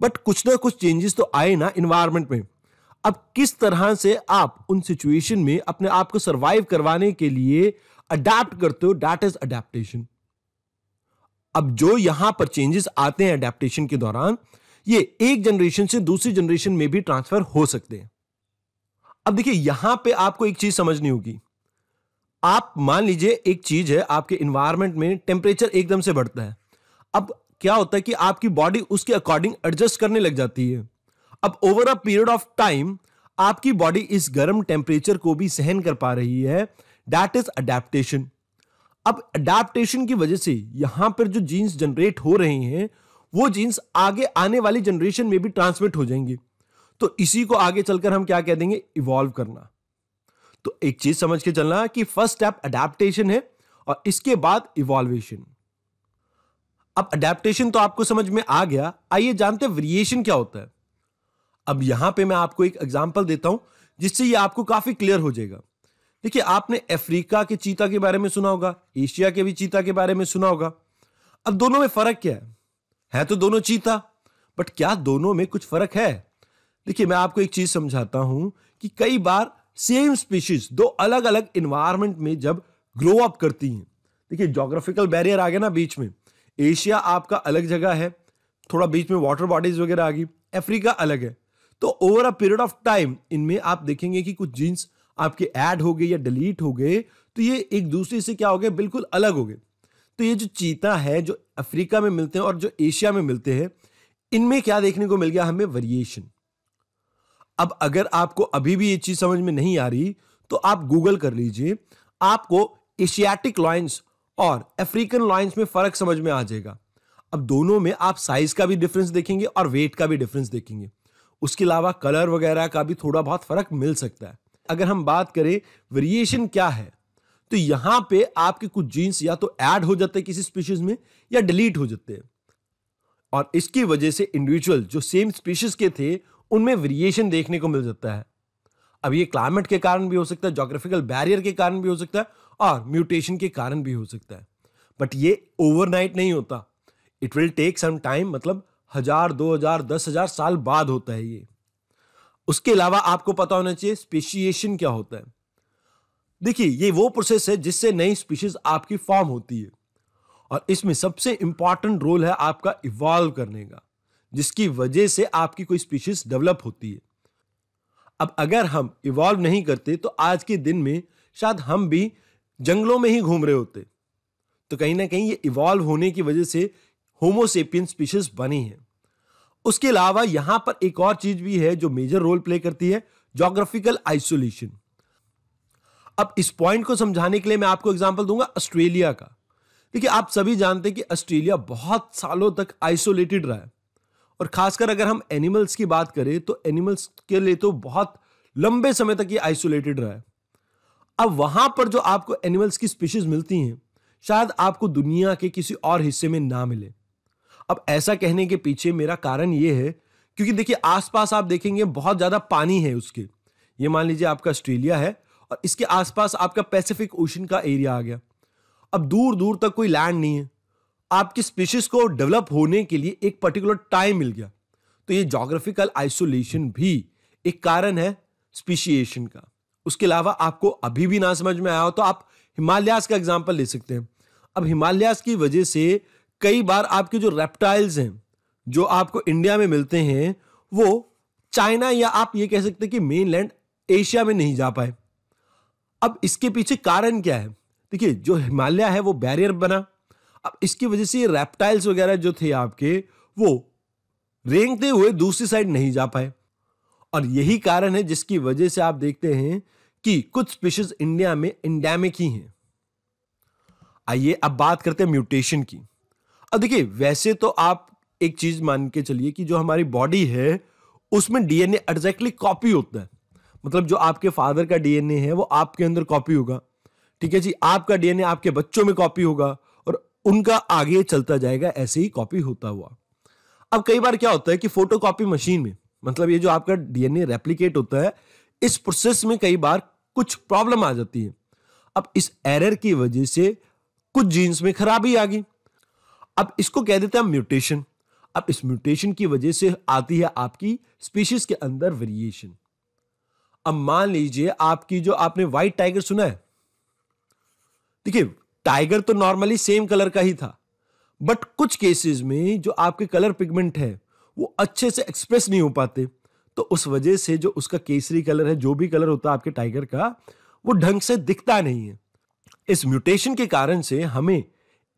बट कुछ ना कुछ चेंजेस तो आए ना इन्वायरमेंट में अब किस तरह से आप उन सिचुएशन में अपने आप को सर्वाइव करवाने के लिए अडेप्ट करते हो डैट इज अडेप्टेशन अब जो यहां पर चेंजेस आते हैं अडेप्टेशन के दौरान ये एक जनरेशन से दूसरी जनरेशन में भी ट्रांसफर हो सकते हैं अब देखिए यहां पे आपको एक चीज समझनी होगी आप मान लीजिए एक चीज है आपके इन्वायरमेंट में टेम्परेचर एकदम से बढ़ता है अब क्या होता है कि आपकी बॉडी उसके अकॉर्डिंग एडजस्ट करने लग जाती है अब over a period of time आपकी बॉडी इस गर्म टेम्परेचर को भी सहन कर पा रही है दैट इज अडेप्टेशन अब अडेप्टेशन की वजह से यहां पर जो जीन्स जनरेट हो रहे हैं वो जीन्स आगे आने वाली जनरेशन में भी ट्रांसमिट हो जाएंगे तो इसी को आगे चलकर हम क्या कह देंगे इवॉल्व करना तो एक चीज समझ के चलना कि फर्स्ट स्टेप अडेप्टेशन है और इसके बाद इवॉल्वेशन अब अडेप्टेशन तो आपको समझ में आ गया आइए जानते हैं वेरिएशन क्या होता है अब यहां पे मैं आपको एक एग्जांपल देता हूं जिससे ये आपको काफी क्लियर हो जाएगा देखिए आपने अफ्रीका के चीता के बारे में सुना होगा एशिया के भी चीता के बारे में सुना होगा अब दोनों में फर्क क्या है है तो दोनों चीता बट क्या दोनों में कुछ फर्क है देखिए मैं आपको एक चीज समझाता हूं कि कई बार सेम स्पीशीज दो अलग अलग इन्वायरमेंट में जब ग्रो अप करती हैं देखिए जोग्राफिकल बैरियर आ गया ना बीच में एशिया आपका अलग जगह है थोड़ा बीच में वाटर बॉडीज वगैरह आ गई अफ्रीका अलग है तो over a period of time इनमें आप देखेंगे कि कुछ जीन्स आपके ऐड हो गए या डिलीट हो गए तो ये एक दूसरे से क्या हो गए बिल्कुल अलग हो गए तो ये जो चीता है जो अफ्रीका में मिलते हैं और जो एशिया में मिलते हैं इनमें क्या देखने को मिल गया हमें वेरिएशन अब अगर आपको अभी भी ये चीज समझ में नहीं आ रही तो आप गूगल कर लीजिए आपको एशियाटिक लॉयंस और अफ्रीकन लॉइंस में फर्क समझ में आ जाएगा अब दोनों में आप साइज का भी डिफरेंस देखेंगे और वेट का भी डिफरेंस देखेंगे उसके अलावा कलर वगैरह का भी थोड़ा बहुत फर्क मिल सकता है अगर हम बात करें वेरिएशन क्या है तो यहां पे आपके कुछ जीन्स या तो ऐड हो जाते हैं किसी स्पीशीज में या डिलीट हो जाते हैं और इसकी वजह से इंडिविजुअल जो सेम स्पीशीज के थे उनमें वेरिएशन देखने को मिल जाता है अब ये क्लाइमेट के कारण भी हो सकता है जोग्राफिकल बैरियर के कारण भी हो सकता है और हाँ, म्यूटेशन के कारण भी हो सकता है बट ये ओवरनाइट नहीं होता it will take some time मतलब हजार दो हजार दस हजार साल बाद होता है ये उसके अलावा आपको पता होना चाहिए स्पेशिएशन क्या होता है देखिए ये वो प्रोसेस है जिससे नई स्पीशीज आपकी फॉर्म होती है और इसमें सबसे इंपॉर्टेंट रोल है आपका इवॉल्व करने का जिसकी वजह से आपकी कोई स्पीशीज डेवलप होती है अब अगर हम इवॉल्व नहीं करते तो आज के दिन में शायद हम भी जंगलों में ही घूम रहे होते तो कहीं ना कहीं ये इवॉल्व होने की वजह से होमोसेपियन स्पीशीज बनी है उसके अलावा यहां पर एक और चीज भी है जो मेजर रोल प्ले करती है जोग्राफिकल आइसोलेशन अब इस पॉइंट को समझाने के लिए मैं आपको एग्जाम्पल दूंगा ऑस्ट्रेलिया का देखिए आप सभी जानते हैं कि ऑस्ट्रेलिया बहुत सालों तक आइसोलेटेड रहा है और खासकर अगर हम एनिमल्स की बात करें तो एनिमल्स के लिए तो बहुत लंबे समय तक ये आइसोलेटेड रहा है अब वहां पर जो आपको एनिमल्स की स्पीशीज मिलती हैं शायद आपको दुनिया के किसी और हिस्से में ना मिले अब ऐसा कहने के पीछे मेरा कारण ये है क्योंकि देखिए आसपास आप देखेंगे बहुत ज़्यादा पानी है उसके ये मान लीजिए आपका ऑस्ट्रेलिया है और इसके आसपास आपका पैसिफिक ओशन का एरिया आ गया अब दूर दूर तक कोई लैंड नहीं है आपकी स्पीशीज को डेवलप होने के लिए एक पर्टिकुलर टाइम मिल गया तो ये जोग्राफिकल आइसोलेशन भी एक कारण है स्पीशिएशन का उसके अलावा आपको अभी भी ना समझ में आया हो तो आप हिमालयास का एग्जाम्पल ले सकते हैं अब हिमालयास की वजह से कई बार आपके जो रेप्टाइल्स हैं जो आपको इंडिया में मिलते हैं वो चाइना या आप ये कह सकते हैं कि मेनलैंड एशिया में नहीं जा पाए अब इसके पीछे कारण क्या है देखिए जो हिमालय है वो बैरियर बना अब इसकी वजह से ये रेप्टाइल्स वगैरह जो थे आपके वो रेंगते हुए दूसरी साइड नहीं जा पाए और यही कारण है जिसकी वजह से आप देखते हैं कि कुछ स्पीशीज इंडिया में इंडेमिक ही हैं आइए अब बात करते हैं म्यूटेशन की अब देखिए वैसे तो आप एक चीज मान के चलिए कि जो हमारी बॉडी है उसमें डीएनए एग्जैक्टली कॉपी होता है मतलब जो आपके फादर का डीएनए है वो आपके अंदर कॉपी होगा ठीक है जी आपका डीएनए आपके बच्चों में कॉपी होगा और उनका आगे चलता जाएगा ऐसे ही कॉपी होता हुआ अब कई बार क्या होता है कि फोटो मशीन में मतलब ये जो आपका डीएनए रेप्लीकेट होता है इस प्रोसेस में कई बार कुछ प्रॉब्लम आ जाती है अब इस एरर की वजह से कुछ जीन्स में खराबी आ गई अब इसको कह देते हैं म्यूटेशन अब इस म्यूटेशन की वजह से आती है आपकी स्पीशीज के अंदर वेरिएशन अब मान लीजिए आपकी जो आपने व्हाइट टाइगर सुना है देखिए टाइगर तो नॉर्मली सेम कलर का ही था बट कुछ केसेस में जो आपके कलर पिगमेंट है वो अच्छे से एक्सप्रेस नहीं हो पाते तो उस वजह से जो उसका केसरी कलर है जो भी कलर होता है आपके टाइगर का वो ढंग से दिखता नहीं है इस म्यूटेशन के कारण से हमें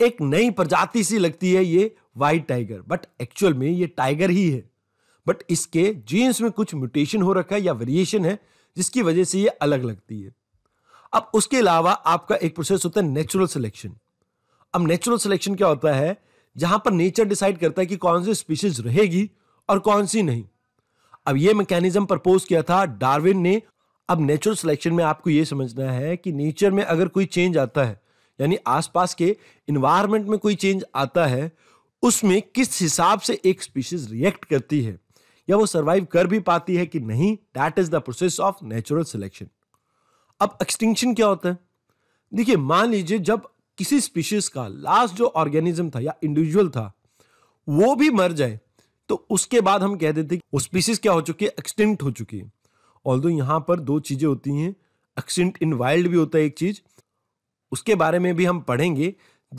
एक नई प्रजाति सी लगती है ये वाइट टाइगर बट एक्चुअल में ये टाइगर ही है बट इसके जीन्स में कुछ म्यूटेशन हो रखा है या वेरिएशन है जिसकी वजह से ये अलग लगती है अब उसके अलावा आपका एक प्रोसेस होता है नेचुरल सिलेक्शन अब नेचुरल सिलेक्शन क्या होता है जहां पर नेचर डिसाइड करता है कि कौन सी स्पीशीज रहेगी और कौन सी नहीं अब ये मैकेनिज्म प्रपोज किया था डार्विन ने अब नेचुरल सिलेक्शन में आपको ये समझना है कि नेचर में अगर कोई चेंज आता है यानी आसपास के इन्वायरमेंट में कोई चेंज आता है उसमें किस हिसाब से एक स्पीशीज रिएक्ट करती है या वो सर्वाइव कर भी पाती है कि नहीं that is the process of natural selection अब एक्सटिंक्शन क्या होता है देखिए मान लीजिए जब किसी स्पीशीज का लास्ट जो ऑर्गेनिज्म था या इंडिविजुअल था वो भी मर जाए तो उसके बाद हम कह देते वो स्पीसीज क्या हो चुकी है एक्सटिंक्ट हो चुकी है ऑल यहां पर दो चीज़ें होती हैं एक्सटिंक्ट इन वाइल्ड भी होता है एक चीज़ उसके बारे में भी हम पढ़ेंगे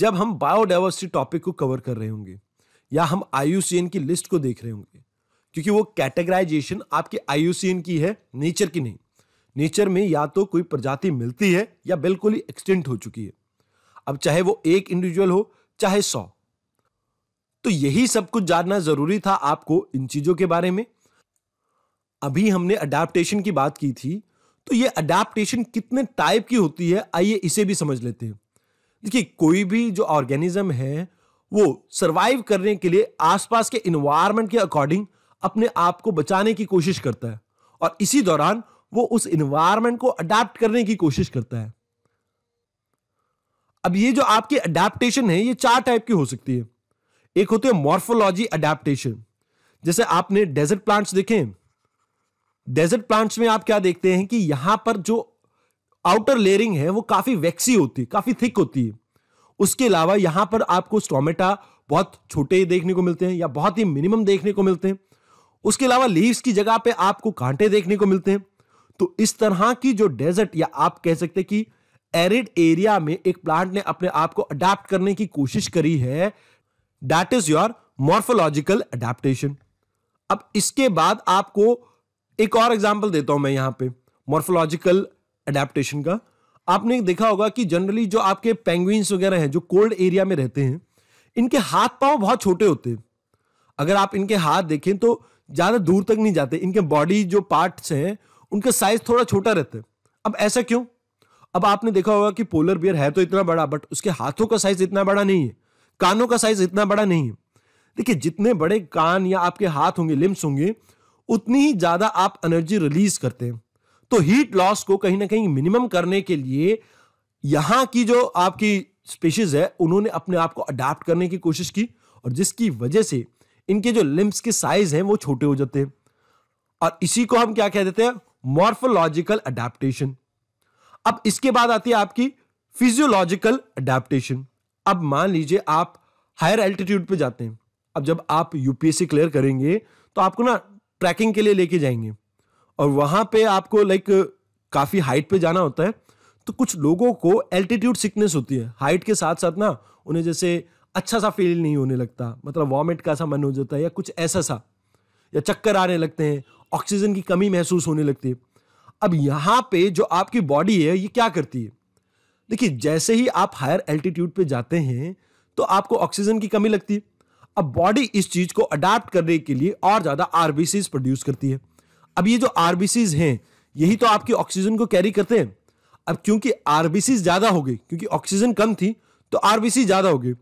जब हम बायोडाइवर्सिटी टॉपिक को कवर कर रहे होंगे या हम आई की लिस्ट को देख रहे होंगे क्योंकि वो कैटेगराइजेशन आपके आई की है नेचर की नहीं नेचर में या तो कोई प्रजाति मिलती है या बिल्कुल ही एक्सटेंट हो चुकी है अब चाहे वो एक इंडिविजुअल हो चाहे सौ तो यही सब कुछ जानना जरूरी था आपको इन चीजों के बारे में अभी हमने अडेप्टेशन की बात की थी तो ये अडेप्टेशन कितने टाइप की होती है आइए इसे भी समझ लेते हैं देखिए कोई भी जो ऑर्गेनिज्म है वो सरवाइव करने के लिए आसपास के इन्वायरमेंट के अकॉर्डिंग अपने आप को बचाने की कोशिश करता है और इसी दौरान वो उस इन्वायरमेंट को अडेप्ट करने की कोशिश करता है अब ये जो आपकी अडेप्टेशन है ये चार टाइप की हो सकती है एक होती है मॉर्फोलॉजी अडेप्टेशन जैसे आपने डेजर्ट प्लांट्स देखे डेजर्ट प्लांट्स में आप क्या देखते हैं कि यहां पर जो आउटर लेयरिंग है वो काफी वैक्सी होती है काफी थिक होती है उसके अलावा यहां पर आपको स्टोमेटा बहुत छोटे देखने को मिलते हैं या बहुत ही मिनिमम देखने को मिलते हैं उसके अलावा लीव्स की जगह पे आपको कांटे देखने को मिलते हैं तो इस तरह की जो डेजर्ट या आप कह सकते हैं कि एरिड एरिया में एक प्लांट ने अपने आप को अडाप्ट करने की कोशिश करी है that is your morphological adaptation अब इसके बाद आपको एक और एग्जाम्पल देता हूं मैं यहां पे मॉर्फोलॉजिकल अडेप्टेशन का आपने देखा होगा कि जनरली जो आपके पेंग्विन्स वगैरह हैं जो कोल्ड एरिया में रहते हैं इनके हाथ पांव बहुत छोटे होते हैं अगर आप इनके हाथ देखें तो ज़्यादा दूर तक नहीं जाते इनके बॉडी जो पार्ट्स हैं उनका साइज थोड़ा छोटा रहता है अब ऐसा क्यों अब आपने देखा होगा कि पोलर बियर है तो इतना बड़ा बट उसके हाथों का साइज इतना बड़ा नहीं है कानों का साइज इतना बड़ा नहीं है देखिए जितने बड़े कान या आपके हाथ होंगे लिम्स होंगे उतनी ही ज्यादा आप एनर्जी रिलीज करते हैं तो हीट लॉस को कहीं ना कहीं मिनिमम करने के लिए यहां की जो आपकी स्पेशीज है उन्होंने अपने आप को अडाप्ट करने की कोशिश की और जिसकी वजह से इनके जो लिम्स के साइज हैं वो छोटे हो जाते हैं और इसी को हम क्या कह देते हैं मॉर्फोलॉजिकल अडेप्टेशन अब इसके बाद आती है आपकी फिजियोलॉजिकल अडेप्टेशन अब मान लीजिए आप हायर एल्टीट्यूड पे जाते हैं अब जब आप यूपीएससी क्लियर करेंगे तो आपको ना ट्रैकिंग के लिए लेके जाएंगे और वहां पे आपको लाइक काफ़ी हाइट पे जाना होता है तो कुछ लोगों को एल्टीट्यूड सिकनेस होती है हाइट के साथ साथ ना उन्हें जैसे अच्छा सा फील नहीं होने लगता मतलब वॉमिट का सा मन हो जाता है या कुछ ऐसा सा या चक्कर आने लगते हैं ऑक्सीजन की कमी महसूस होने लगती है अब यहाँ पे जो आपकी बॉडी है ये क्या करती है देखिए जैसे ही आप हायर एल्टीट्यूड पे जाते हैं तो आपको ऑक्सीजन की कमी लगती है अब बॉडी इस चीज को अडाप्ट करने के लिए और ज्यादा आरबीसीज प्रोड्यूस करती है अब ये जो आरबीसीज हैं यही तो आपकी ऑक्सीजन को कैरी करते हैं अब क्योंकि आरबीसीज ज्यादा हो गई क्योंकि ऑक्सीजन कम थी तो आरबीसी ज्यादा हो गई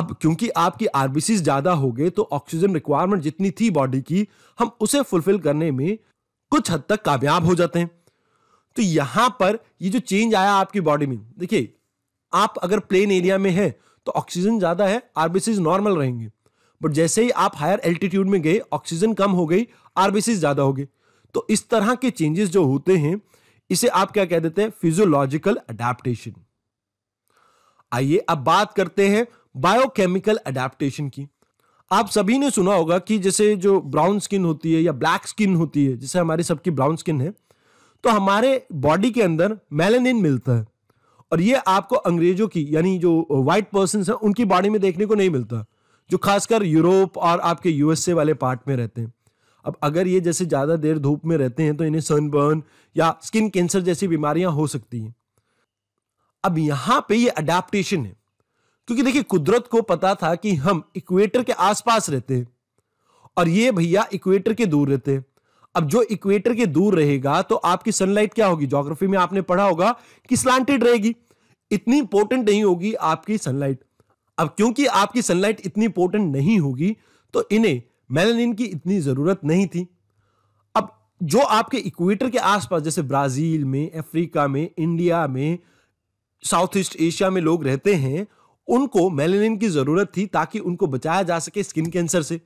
अब क्योंकि आपकी आरबीसीज ज्यादा हो गए तो ऑक्सीजन रिक्वायरमेंट जितनी थी बॉडी की हम उसे फुलफिल करने में कुछ हद तक कामयाब हो जाते हैं तो यहां पर ये जो चेंज आया आपकी बॉडी में देखिए आप अगर प्लेन एरिया में है तो ऑक्सीजन ज्यादा है आरबीसीज नॉर्मल रहेंगे बट जैसे ही आप हायर एल्टीट्यूड में गए ऑक्सीजन कम हो गई आरबीसीज ज्यादा हो गई तो इस तरह के चेंजेस जो होते हैं इसे आप क्या कह देते हैं फिजियोलॉजिकल अडेप्टेशन आइए अब बात करते हैं बायोकेमिकल अडेप्टेशन की आप सभी ने सुना होगा कि जैसे जो ब्राउन स्किन होती है या ब्लैक स्किन होती है जैसे हमारी सबकी ब्राउन स्किन है तो हमारे बॉडी के अंदर मेलेनिन मिलता है और ये आपको अंग्रेजों की यानी जो व्हाइट पर्सन है उनकी बॉडी में देखने को नहीं मिलता जो खासकर यूरोप और आपके यूएसए वाले पार्ट में रहते हैं अब अगर ये जैसे ज़्यादा देर धूप में रहते हैं तो इन्हें सनबर्न या स्किन कैंसर जैसी बीमारियां हो सकती हैं अब यहां पे ये अडेप्टेशन है क्योंकि देखिए कुदरत को पता था कि हम इक्वेटर के आसपास रहते हैं और ये भैया इक्वेटर के दूर रहते हैं अब जो इक्वेटर के दूर रहेगा तो आपकी सनलाइट क्या होगी ज्योग्राफी में आपने पढ़ा होगा कि स्लांटेड रहेगी इतनी इंपोर्टेंट नहीं होगी आपकी सनलाइट अब क्योंकि आपकी सनलाइट इतनी इंपोर्टेंट नहीं होगी तो इन्हें मेलानिन की इतनी जरूरत नहीं थी अब जो आपके इक्वेटर के आसपास जैसे ब्राजील में अफ्रीका में इंडिया में साउथ ईस्ट एशिया में लोग रहते हैं उनको मेलानिन की जरूरत थी ताकि उनको बचाया जा सके स्किन कैंसर से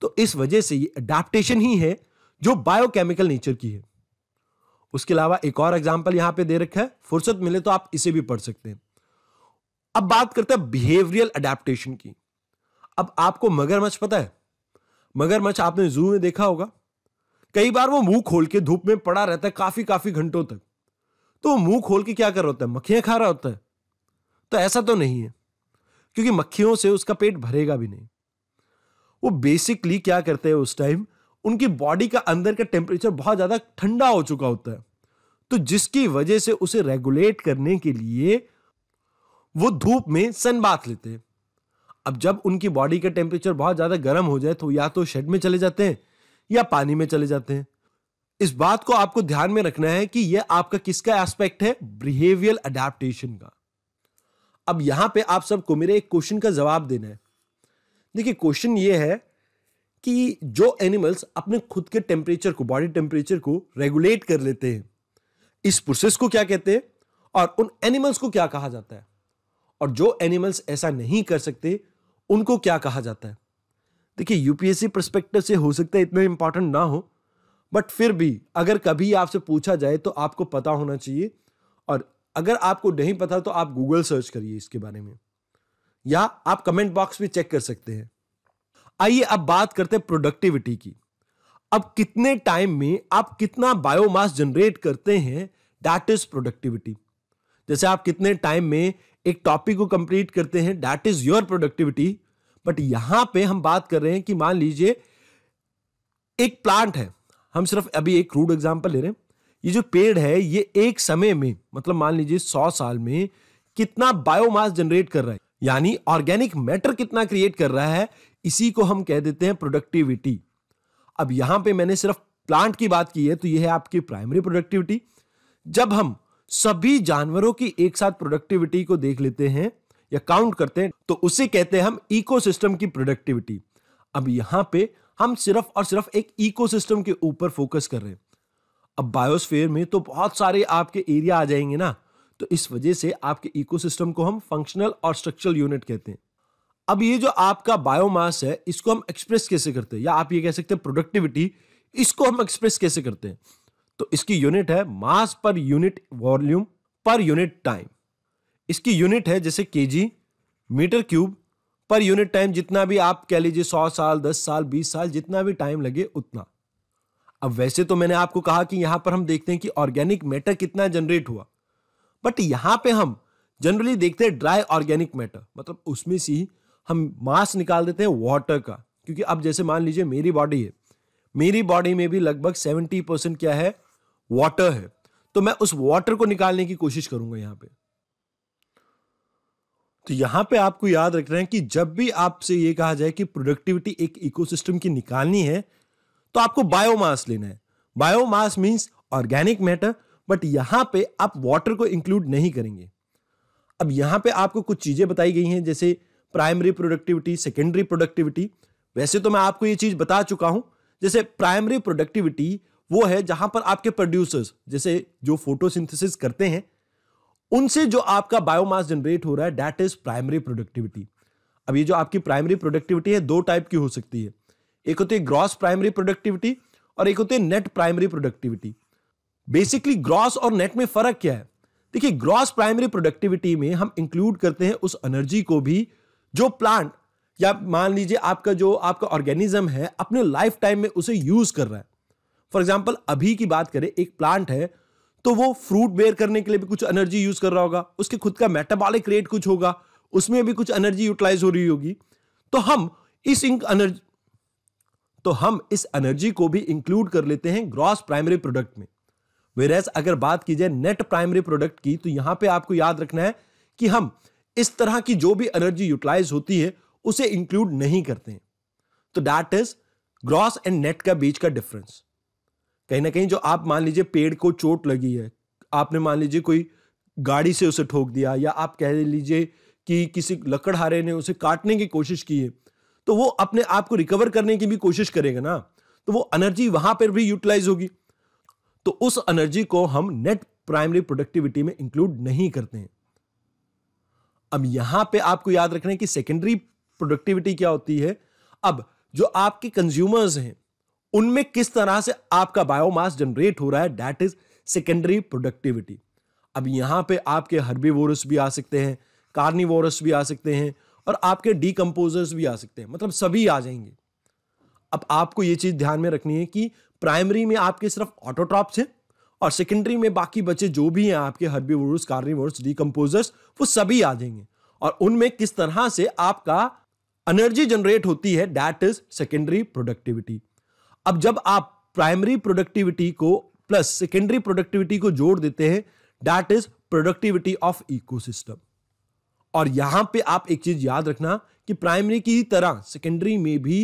तो इस वजह से ये अडेप्टेशन ही है जो बायोकेमिकल नेचर की है उसके अलावा एक और एग्जाम्पल यहां पर दे रखा है फुर्सत मिले तो आप इसे भी पढ़ सकते हैं अब बात करते हैं बिहेवियल अडेप्टेशन की अब आपको मगरमच्छ पता है मगरमच्छ आपने जू में देखा होगा कई बार वो मुंह खोल के धूप में पड़ा रहता है काफी काफी घंटों तक तो वो मुंह खोल के क्या कर रहा होता है मक्खियां खा रहा होता है तो ऐसा तो नहीं है क्योंकि मक्खियों से उसका पेट भरेगा भी नहीं वो बेसिकली क्या करते हैं उस टाइम उनकी बॉडी का अंदर का टेम्परेचर बहुत ज़्यादा ठंडा हो चुका होता है तो जिसकी वजह से उसे रेगुलेट करने के लिए वो धूप में सन लेते हैं अब जब उनकी बॉडी का टेम्परेचर बहुत ज़्यादा गर्म हो जाए तो या तो शेड में चले जाते हैं या पानी में चले जाते हैं इस बात को आपको ध्यान में रखना है कि यह आपका किसका एस्पेक्ट है बिहेवियल अडेप्टेशन का अब यहां पे आप सबको मेरे एक क्वेश्चन का जवाब देना है देखिए क्वेश्चन ये है कि जो एनिमल्स अपने खुद के टेम्परेचर को बॉडी टेम्परेचर को रेगुलेट कर लेते हैं इस प्रोसेस को क्या कहते हैं और उन एनिमल्स को क्या कहा जाता है और जो एनिमल्स ऐसा नहीं कर सकते उनको क्या कहा जाता है देखिए यूपीएससी परस्पेक्टिव से हो सकता है इतना इंपॉर्टेंट ना हो बट फिर भी अगर कभी आपसे पूछा जाए तो आपको पता होना चाहिए और अगर आपको नहीं पता तो आप गूगल सर्च करिए इसके बारे में या आप कमेंट बॉक्स में चेक कर सकते हैं आइए अब बात करते हैं प्रोडक्टिविटी की अब कितने टाइम में आप कितना बायोमास जनरेट करते हैं डैट इज प्रोडक्टिविटी जैसे आप कितने टाइम में एक टॉपिक को कंप्लीट करते हैं that is your productivity but यहां पे हम बात कर रहे हैं कि मान लीजिए एक प्लांट है हम सिर्फ अभी एक क्रूड एग्जाम्पल ले रहे हैं ये जो पेड़ है ये एक समय में मतलब मान लीजिए सौ साल में कितना बायोमास जनरेट कर रहा है यानी ऑर्गेनिक मैटर कितना क्रिएट कर रहा है इसी को हम कह देते हैं प्रोडक्टिविटी अब यहां पे मैंने सिर्फ प्लांट की बात की है तो यह है आपकी प्राइमरी प्रोडक्टिविटी जब हम सभी जानवरों की एक साथ प्रोडक्टिविटी को देख लेते हैं या काउंट करते हैं तो उसे कहते हैं हम इकोसिस्टम की प्रोडक्टिविटी अब यहां पे हम सिर्फ और सिर्फ एक इकोसिस्टम के ऊपर फोकस कर रहे हैं अब बायोस्फेयर में तो बहुत सारे आपके एरिया आ जाएंगे ना तो इस वजह से आपके इकोसिस्टम को हम फंक्शनल और स्ट्रक्चरल यूनिट कहते हैं अब ये जो आपका बायोमास है इसको हम एक्सप्रेस कैसे करते हैं या आप ये कह सकते हैं प्रोडक्टिविटी इसको हम एक्सप्रेस कैसे करते हैं तो इसकी यूनिट है mass per unit volume per unit time इसकी यूनिट है जैसे kg metre cube per unit time जितना भी आप कह लीजिए सौ साल दस साल बीस साल जितना भी टाइम लगे उतना अब वैसे तो मैंने आपको कहा कि यहां पर हम देखते हैं कि ऑर्गेनिक मैटर कितना जनरेट हुआ बट यहाँ पे हम जनरली देखते हैं ड्राई ऑर्गेनिक मैटर मतलब उसमें से ही हम मास निकाल देते हैं वाटर का क्योंकि अब जैसे मान लीजिए मेरी बॉडी है मेरी बॉडी में भी लगभग सेवेंटी परसेंट क्या है वाटर है तो मैं उस वाटर को निकालने की कोशिश करूंगा यहाँ पे तो यहाँ पे आपको याद रख रहे हैं कि जब भी आपसे ये कहा जाए कि प्रोडक्टिविटी एक इकोसिस्टम की निकालनी है तो आपको बायोमास लेना है biomass means organic matter but यहां पे आप वाटर को इंक्लूड नहीं करेंगे अब यहां पे आपको कुछ चीजें बताई गई हैं जैसे प्राइमरी प्रोडक्टिविटी सेकेंडरी प्रोडक्टिविटी वैसे तो मैं आपको ये चीज बता चुका हूं जैसे प्राइमरी प्रोडक्टिविटी वो है जहां पर आपके प्रोड्यूसर्स जैसे जो फोटोसिंथेसिस करते हैं उनसे जो आपका बायोमास जनरेट हो रहा है डैट इज प्राइमरी प्रोडक्टिविटी अब ये जो आपकी प्राइमरी प्रोडक्टिविटी है दो टाइप की हो सकती है एक होती है ग्रॉस प्राइमरी प्रोडक्टिविटी और एक होती है net primary productivity basically gross और नेट में फर्क क्या है देखिए ग्रॉस प्राइमरी प्रोडक्टिविटी में हम इंक्लूड करते हैं उस एनर्जी को भी जो प्लांट या मान लीजिए आपका जो आपका ऑर्गेनिज्म है अपने लाइफ टाइम में उसे यूज कर रहा है फॉर एग्जाम्पल अभी की बात करें एक प्लांट है तो वो फ्रूट बेयर करने के लिए भी कुछ एनर्जी यूज कर रहा होगा उसके खुद का मेटाबॉलिक रेट कुछ होगा उसमें भी कुछ एनर्जी यूटिलाइज हो रही होगी तो हम इस एनर्जी तो हम इस एनर्जी को भी इंक्लूड कर लेते हैं ग्रॉस प्राइमरी प्रोडक्ट में वेरेज अगर बात की जाए नेट प्राइमरी प्रोडक्ट की तो यहां पे आपको याद रखना है कि हम इस तरह की जो भी एनर्जी यूटिलाइज होती है उसे इंक्लूड नहीं करते हैं तो that is gross and net का बीच का डिफरेंस कहीं ना कहीं जो आप मान लीजिए पेड़ को चोट लगी है आपने मान लीजिए कोई गाड़ी से उसे ठोक दिया या आप कह लीजिए कि किसी लकड़हारे ने उसे काटने की कोशिश की है तो वो अपने आप को रिकवर करने की भी कोशिश करेगा ना तो वो एनर्जी वहां पर भी यूटिलाइज होगी तो उस एनर्जी को हम नेट प्राइमरी प्रोडक्टिविटी में इंक्लूड नहीं करते हैं अब यहां पे आपको याद रखना है कि सेकेंडरी प्रोडक्टिविटी क्या होती है अब जो आपके कंज्यूमर्स हैं उनमें किस तरह से आपका बायोमास जनरेट हो रहा है दैट इज सेकेंडरी प्रोडक्टिविटी अब यहां पे आपके हर्बीवोरस भी आ सकते हैं कार्निवोरस भी आ सकते हैं और आपके डीकम्पोजर्स भी आ सकते हैं मतलब सभी आ जाएंगे अब आपको यह चीज ध्यान में रखनी है कि प्राइमरी में आपके सिर्फ ऑटोट्रॉप्स हैं और सेकेंडरी में बाकी बचे जो भी हैं आपके हर्बीवोर्स कार्निवोर्स डिकम्पोजर्स वो सभी आ जाएंगे और उनमें किस तरह से आपका एनर्जी जनरेट होती है दैट इज सेकेंडरी प्रोडक्टिविटी अब जब आप प्राइमरी प्रोडक्टिविटी को प्लस सेकेंडरी प्रोडक्टिविटी को जोड़ देते हैं that is productivity of ecosystem और यहां पे आप एक चीज याद रखना कि प्राइमरी की तरह सेकेंडरी में भी